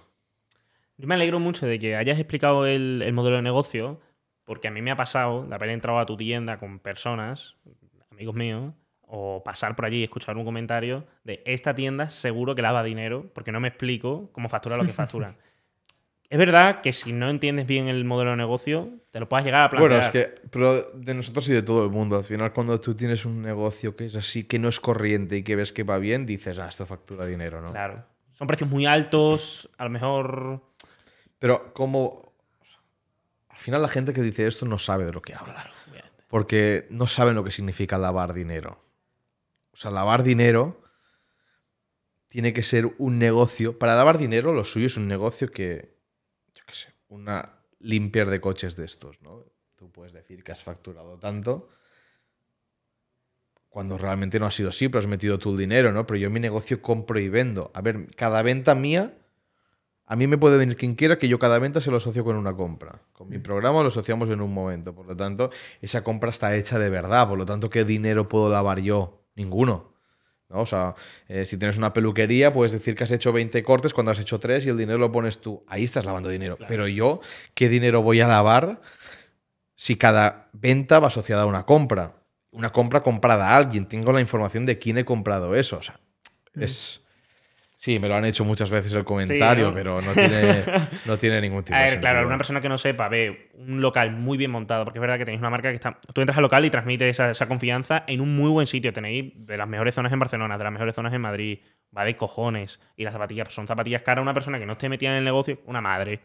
Yo me alegro mucho de que hayas explicado el, el modelo de negocio, porque a mí me ha pasado de haber entrado a tu tienda con personas, amigos míos, o pasar por allí y escuchar un comentario de esta tienda seguro que lava dinero porque no me explico cómo factura lo que *laughs* factura. Es verdad que si no entiendes bien el modelo de negocio, te lo puedes llegar a plantear. Bueno, es que, pero de nosotros y de todo el mundo, al final cuando tú tienes un negocio que es así, que no es corriente y que ves que va bien, dices, ah, esto factura dinero, ¿no? Claro. Son precios muy altos, a lo mejor... Pero como... Al final la gente que dice esto no sabe de lo que habla. porque no saben lo que significa lavar dinero. O sea, lavar dinero tiene que ser un negocio. Para lavar dinero, lo suyo es un negocio que una limpiar de coches de estos, ¿no? Tú puedes decir que has facturado tanto cuando realmente no ha sido así, pero has metido tú el dinero, ¿no? Pero yo mi negocio compro y vendo. A ver, cada venta mía, a mí me puede venir quien quiera que yo cada venta se lo asocio con una compra. Con mi mm. programa lo asociamos en un momento. Por lo tanto, esa compra está hecha de verdad. Por lo tanto, ¿qué dinero puedo lavar yo? Ninguno. O sea, eh, si tienes una peluquería, puedes decir que has hecho 20 cortes cuando has hecho 3 y el dinero lo pones tú. Ahí estás lavando dinero. Pero yo, ¿qué dinero voy a lavar si cada venta va asociada a una compra? Una compra comprada a alguien. Tengo la información de quién he comprado eso. O sea, mm. es Sí, me lo han hecho muchas veces el comentario, pero no tiene, *laughs* no tiene ningún tipo de. A ver, claro, una persona que no sepa ve un local muy bien montado, porque es verdad que tenéis una marca que está. Tú entras al local y transmites esa, confianza en un muy buen sitio. Tenéis de las mejores zonas en Barcelona, de las mejores zonas en Madrid, va de cojones. Y las zapatillas son zapatillas caras. Una persona que no esté metida en el negocio, una madre,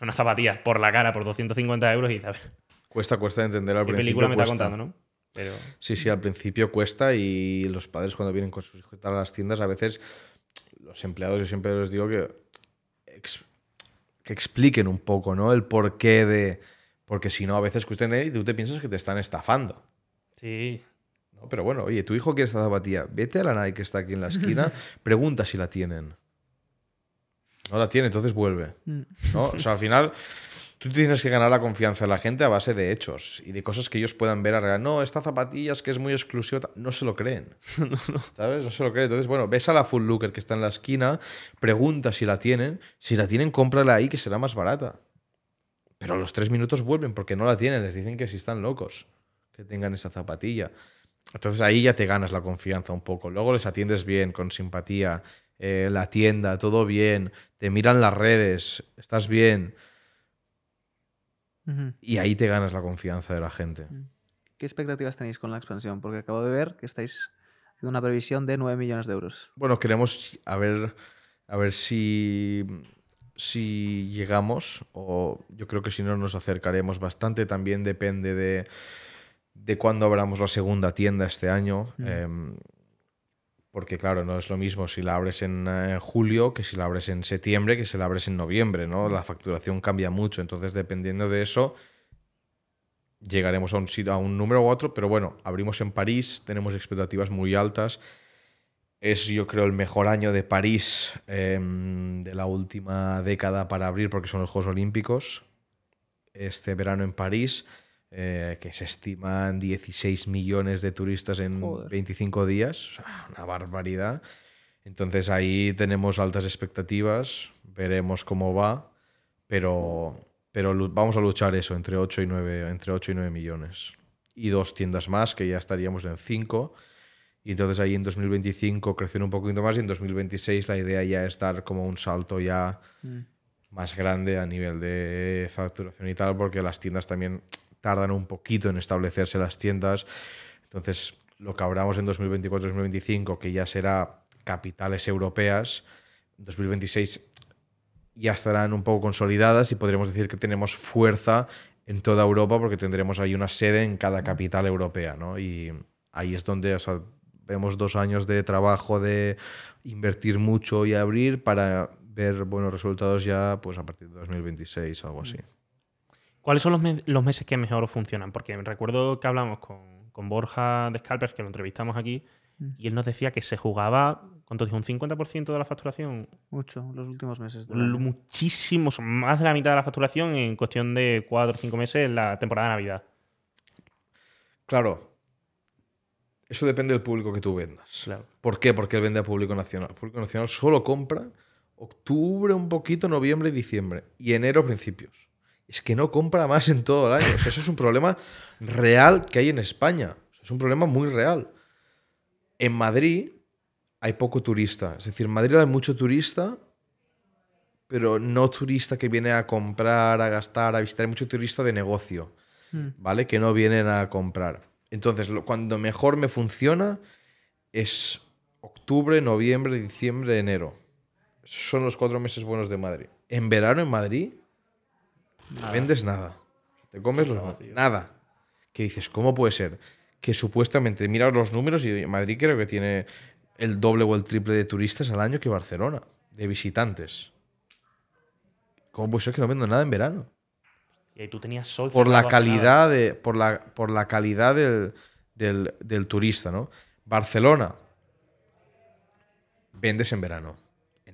una zapatilla por la cara por 250 euros y a ver. Cuesta, cuesta entender al ¿Qué película me está contando, no? Pero... Sí, sí, al principio cuesta y los padres cuando vienen con sus hijos a las tiendas a veces los empleados yo siempre les digo que, que expliquen un poco, ¿no? El porqué de... Porque si no, a veces y tú te piensas que te están estafando. Sí. No, pero bueno, oye, tu hijo quiere esta zapatilla, vete a la Nike que está aquí en la esquina, *laughs* pregunta si la tienen. No la tiene, entonces vuelve. Mm. ¿no? O sea, al final Tú tienes que ganar la confianza de la gente a base de hechos y de cosas que ellos puedan ver a No, esta zapatilla es que es muy exclusiva. No se lo creen. *laughs* no, ¿Sabes? No se lo creen. Entonces, bueno, ves a la full looker que está en la esquina, pregunta si la tienen. Si la tienen, cómprala ahí que será más barata. Pero a los tres minutos vuelven porque no la tienen. Les dicen que si están locos que tengan esa zapatilla. Entonces ahí ya te ganas la confianza un poco. Luego les atiendes bien, con simpatía. Eh, la tienda, todo bien. Te miran las redes, estás bien. Y ahí te ganas la confianza de la gente. Mm. ¿Qué expectativas tenéis con la expansión? Porque acabo de ver que estáis haciendo una previsión de 9 millones de euros. Bueno, queremos a ver, a ver si, si llegamos, o yo creo que si no nos acercaremos bastante. También depende de, cuándo abramos la segunda tienda este año. Mm. Em, porque claro, no es lo mismo si la abres en eh, julio que si la abres en septiembre, que si la abres en noviembre, ¿no? Mm. La facturación cambia mucho. Entonces, dependiendo de eso, llegaremos a un, a un número u otro. Pero bueno, abrimos en París, tenemos expectativas muy altas. Es yo creo el mejor año de París em, de la última década para abrir porque son los Juegos Olímpicos. Este verano en París. Eh, que se estiman 16 millones de turistas en 25 días, una barbaridad. Entonces ahí tenemos altas expectativas, veremos cómo va, pero, pero vamos a luchar eso, entre 8 y 9, entre y 9 millones. Y dos tiendas más, que ya estaríamos en 5. Y entonces ahí en 2025 crecer un poquito más y en 2026 la idea ya es dar como un salto ya mm. más grande a nivel de facturación y tal, porque las tiendas también tardan un poquito en establecerse las tiendas. Entonces, lo que abramos en 2024-2025, que ya será capitales europeas, 2026 ya estarán un poco consolidadas y podremos decir que tenemos fuerza en toda Europa porque tendremos ahí una sede en cada capital europea, ¿no? Y ahí es donde vemos dos años de trabajo de invertir mucho y abrir para ver buenos resultados ya pues a partir de 2026, o algo así. ¿Cuáles son los, meses que mejor funcionan? Porque recuerdo que hablamos con, Borja de Scalpers, que lo entrevistamos aquí, mm. y él nos decía que se jugaba, ¿cuánto dijo? ¿Un 50% de la facturación? Mucho, los últimos meses. Muchísimos, más de la mitad de la facturación en cuestión de 4 o 5 meses en la temporada de Navidad. Claro, eso depende del público que tú vendas. ¿Por qué? Porque él vende a público nacional. El público nacional solo compra octubre un poquito, noviembre y diciembre. Y enero principios es que no compra más en todo el año. eso es un problema real que hay en España. es un problema muy real. En Madrid hay poco turista. Es decir, en Madrid hay mucho turista, pero no turista que viene a comprar, a gastar, a visitar. Hay mucho turista de negocio, hmm. ¿vale? Que no vienen a comprar. Entonces, lo, cuando mejor me funciona es octubre, noviembre, diciembre, enero. son los cuatro meses buenos de Madrid. En verano en Madrid no vendes nada. Te comes los nada. Que dices, ¿cómo puede ser? Que supuestamente mira los números y Madrid creo que tiene el doble o el triple de turistas al año que Barcelona, de visitantes. ¿Cómo puede ser que no vendo nada en verano? Y tú tenías sol. Por la calidad, por, la, por la calidad del, del turista, ¿no? Barcelona, vendes en verano.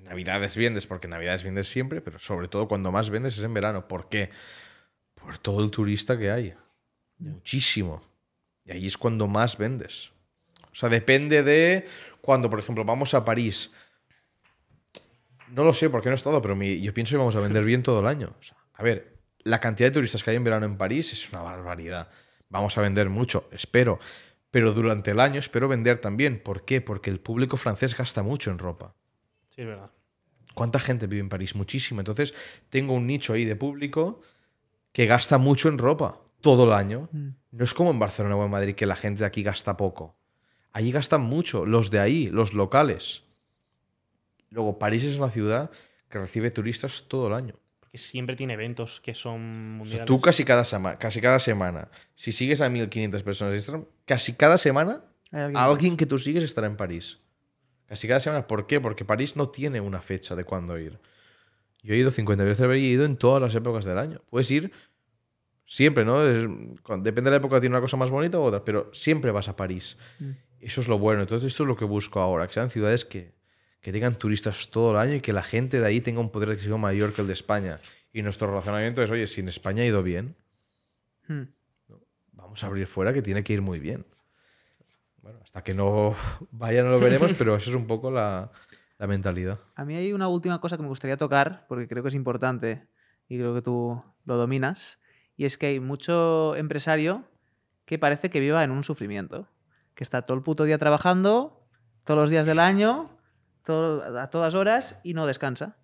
Navidades vendes, porque Navidades vendes siempre, pero sobre todo cuando más vendes es en verano. ¿Por qué? Por todo el turista que hay. Muchísimo. Y ahí es cuando más vendes. O sea, depende de cuando, por ejemplo, vamos a París. No lo sé porque no es todo, pero yo pienso que vamos a vender bien todo el año. a ver, la cantidad de turistas que hay en verano en París es una barbaridad. Vamos a vender mucho, espero. Pero durante el año espero vender también. ¿Por qué? Porque el público francés gasta mucho en ropa. Sí, es verdad. ¿Cuánta gente vive en París? Muchísima. Entonces, tengo un nicho ahí de público que gasta mucho en ropa todo el año. Mm. No es como en Barcelona o en Madrid que la gente de aquí gasta poco. Allí gastan mucho, los de ahí, los locales. Luego, París es una ciudad que recibe turistas todo el año. Porque siempre tiene eventos que son mundiales. tú casi cada, semana, casi cada semana, si sigues a 1.500 personas en Instagram, casi cada semana alguien que tú sigues estará en París. Así que cada semana. ¿Por qué? Porque París no tiene una fecha de cuándo ir. Yo he ido 50 veces he ido en todas las épocas del año. Puedes ir siempre, ¿no? depende de la época, tiene una cosa más bonita u otra, pero siempre vas a París. Mm. Eso es lo bueno. Entonces, esto es lo que busco ahora, que sean ciudades que, tengan turistas todo el año y que la gente de ahí tenga un poder adquisitivo mayor que el de España. Y nuestro relacionamiento es, oye, si en España ha ido bien, mm. vamos a abrir fuera que tiene que ir muy bien bueno, hasta que no *laughs* vaya no lo veremos, pero eso es un poco la, mentalidad. A mí hay una última cosa que me gustaría tocar, porque creo que es importante y creo que tú lo dominas, y es que hay mucho empresario que parece que viva en un sufrimiento, que está todo el puto día trabajando, todos los días del año, a todas horas y no descansa.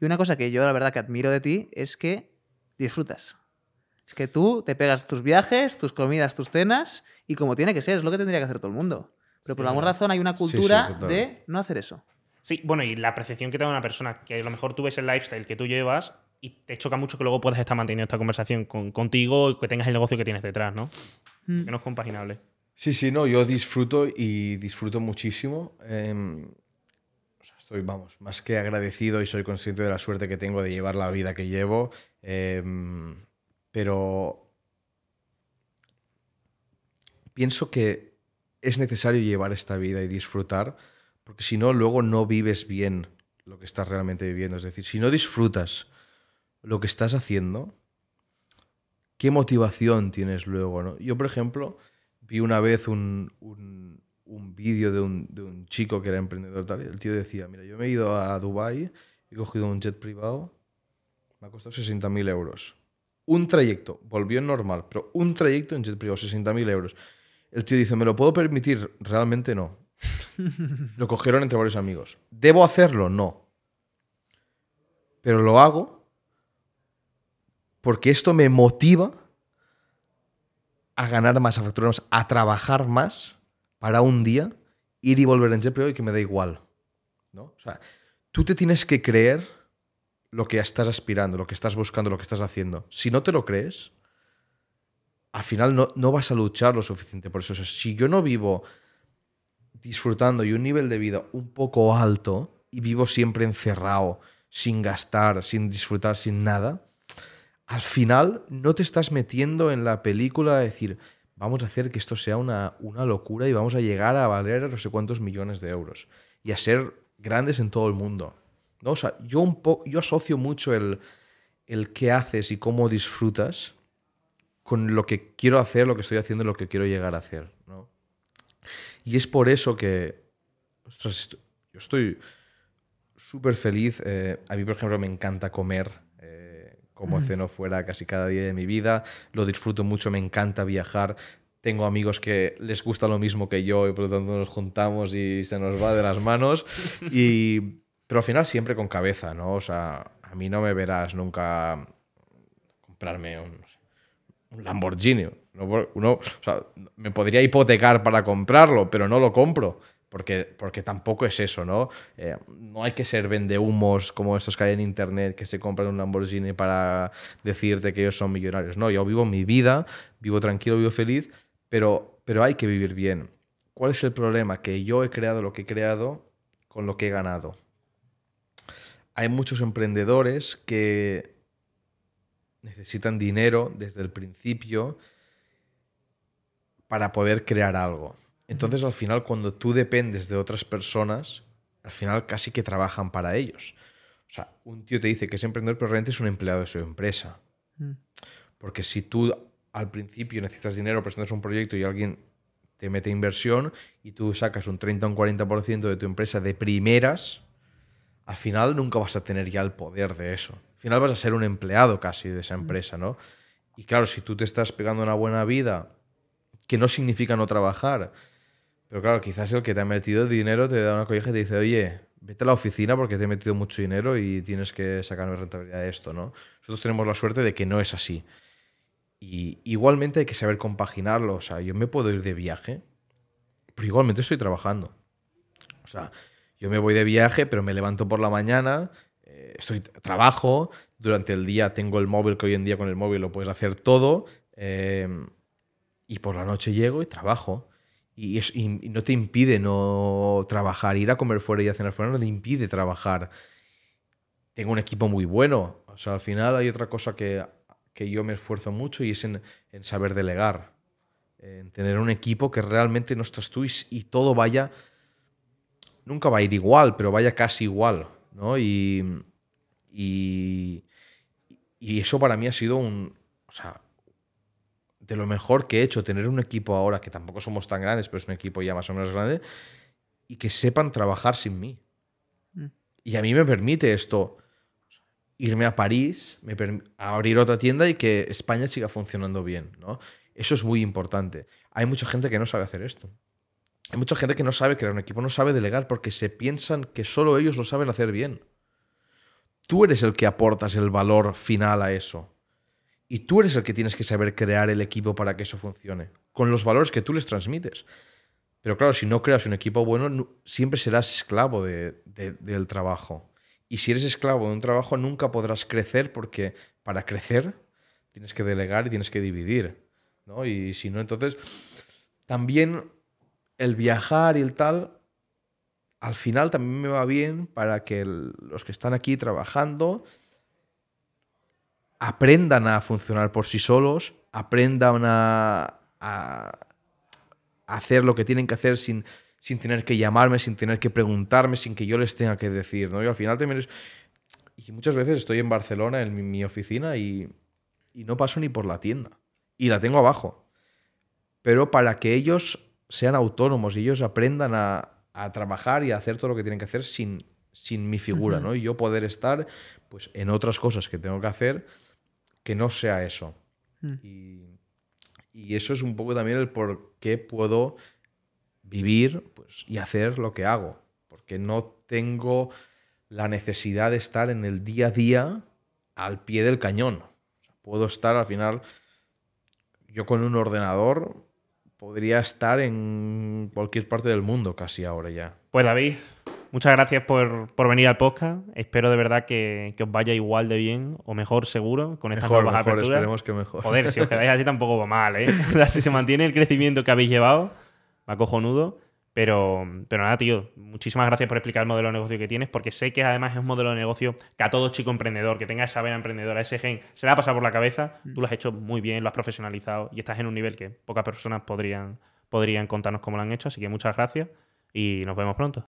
Y una cosa que yo la verdad que admiro de ti es que disfrutas. Es que tú te pegas tus viajes, tus comidas, tus cenas y como tiene que ser, es lo que tendría que hacer todo el mundo. Pero por alguna razón hay una cultura de no hacer eso. Sí, bueno, y la percepción que tenga una persona, que a lo mejor tú ves el lifestyle que tú llevas y te choca mucho que luego puedas estar manteniendo esta conversación con, contigo y que tengas el negocio que tienes detrás, ¿no? Mm. Que no es compaginable. Sí, sí, no, yo disfruto y disfruto muchísimo. Em, estoy, vamos, más que agradecido y soy consciente de la suerte que tengo de llevar la vida que llevo. Eh, pero pienso que es necesario llevar esta vida y disfrutar, porque si no, luego no vives bien lo que estás realmente viviendo. Es decir, si no disfrutas lo que estás haciendo, ¿qué motivación tienes luego? Yo, por ejemplo, vi una vez un, un, vídeo de un, chico que era emprendedor tal, el tío decía, mira, yo me he ido a Dubai he cogido un jet privado, me ha costado 60.000 euros un trayecto, volvió normal, pero un trayecto en jet privado, 60.000 euros. El tío dice, ¿me lo puedo permitir? Realmente no. *laughs* lo cogieron entre varios amigos. ¿Debo hacerlo? No. Pero lo hago porque esto me motiva a ganar más, a a trabajar más para un día ir y volver en jet privado y que me da igual. ¿no? O sea, tú te tienes que creer lo que estás aspirando, lo que estás buscando, lo que estás haciendo. Si no te lo crees, al final no, vas a luchar lo suficiente por eso. si yo no vivo disfrutando y un nivel de vida un poco alto y vivo siempre encerrado, sin gastar, sin disfrutar, sin nada, al final no te estás metiendo en la película de decir, vamos a hacer que esto sea una, una locura y vamos a llegar a valer no sé cuántos millones de euros y a ser grandes en todo el mundo. ¿no? yo, un yo asocio mucho el, el qué haces y cómo disfrutas con lo que quiero hacer, lo que estoy haciendo y lo que quiero llegar a hacer. Y es por eso que, yo estoy súper feliz. Eh, a mí, por ejemplo, me encanta comer. Eh, como mm. ceno fuera casi cada día de mi vida. Lo disfruto mucho, me encanta viajar. Tengo amigos que les gusta lo mismo que yo y por lo tanto nos juntamos y se nos va de las manos. *laughs* y pero al final siempre con cabeza, ¿no? O sea, a mí no me verás nunca comprarme un, Lamborghini. o sea, me podría hipotecar para comprarlo, pero no lo compro. Porque, porque tampoco es eso, ¿no? Eh, no hay que ser vendehumos como estos que hay en internet que se compran un Lamborghini para decirte que ellos son millonarios. No, yo vivo mi vida, vivo tranquilo, vivo feliz, pero, pero hay que vivir bien. ¿Cuál es el problema? Que yo he creado lo que he creado con lo que he ganado hay muchos emprendedores que necesitan dinero desde el principio para poder crear algo. Entonces al final cuando tú dependes de otras personas, al final casi que trabajan para ellos. O sea, un tío te dice que es emprendedor, pero realmente es un empleado de su empresa. Mm. Porque si tú al principio necesitas dinero, presentas un proyecto y alguien te mete inversión y tú sacas un 30 o un 40% de tu empresa de primeras, al final nunca vas a tener ya el poder de eso. Al final vas a ser un empleado casi de esa empresa, ¿no? Y claro, si tú te estás pegando una buena vida, que no significa no trabajar, pero claro, quizás el que te ha metido dinero te da una colleja y te dice, oye, vete a la oficina porque te he metido mucho dinero y tienes que sacarme rentabilidad de esto, ¿no? Nosotros tenemos la suerte de que no es así. Y igualmente hay que saber compaginarlo. O sea, yo me puedo ir de viaje, pero igualmente estoy trabajando. O sea, yo me voy de viaje, pero me levanto por la mañana, eh, estoy, trabajo, durante el día tengo el móvil, que hoy en día con el móvil lo puedes hacer todo, em, y por la noche llego y trabajo. Y, no te impide no trabajar, ir a comer fuera y a cenar fuera no te impide trabajar. Tengo un equipo muy bueno, o sea, al final hay otra cosa que, yo me esfuerzo mucho y es en, saber delegar, en tener un equipo que realmente no estás tú y todo vaya nunca va a ir igual, pero vaya casi igual, ¿no? Y, y, eso para mí ha sido un, de lo mejor que he hecho, tener un equipo ahora, que tampoco somos tan grandes, pero es un equipo ya más o menos grande, y que sepan trabajar sin mí. Mm. Y a mí me permite esto irme a París, me abrir otra tienda y que España siga funcionando bien, ¿no? Eso es muy importante. Hay mucha gente que no sabe hacer esto. Hay mucha gente que no sabe crear un equipo, no sabe delegar porque se piensan que solo ellos lo saben hacer bien. Tú eres el que aportas el valor final a eso. Y tú eres el que tienes que saber crear el equipo para que eso funcione, con los valores que tú les transmites. Pero claro, si no creas un equipo bueno, siempre serás esclavo del trabajo. Y si eres esclavo de un trabajo, nunca podrás crecer porque para crecer tienes que delegar y tienes que dividir. ¿no? Y si no, entonces también el viajar y el tal, al final también me va bien para que los que están aquí trabajando aprendan a funcionar por sí solos, aprendan a, hacer lo que tienen que hacer sin, sin tener que llamarme, sin tener que preguntarme, sin que yo les tenga que decir, ¿no? Y al final también Y muchas veces estoy en Barcelona, en mi, oficina, y, y no paso ni por la tienda. Y la tengo abajo. Pero para que ellos sean autónomos y ellos aprendan a, trabajar y a hacer todo lo que tienen que hacer sin, sin mi figura, ¿no? Y yo poder estar pues, en otras cosas que tengo que hacer que no sea eso. Mm. y, eso es un poco también el por qué puedo vivir pues, y hacer lo que hago. Porque no tengo la necesidad de estar en el día a día al pie del cañón. puedo estar al final yo con un ordenador podría estar en cualquier parte del mundo casi ahora ya. Pues David, muchas gracias por, venir al podcast. Espero de verdad que, os vaya igual de bien o mejor seguro con estas mejor, nuevas mejor, que mejor. Joder, si os quedáis así tampoco va mal, ¿eh? si *laughs* se mantiene el crecimiento que habéis llevado, va cojonudo. Pero, pero nada, tío, muchísimas gracias por explicar el modelo de negocio que tienes, porque sé que además es un modelo de negocio que a todo chico emprendedor, que tenga esa vena emprendedora, ese gen, se le ha pasado por la cabeza. Tú lo has hecho muy bien, lo has profesionalizado y estás en un nivel que pocas personas podrían, podrían contarnos cómo lo han hecho. Así que muchas gracias y nos vemos pronto.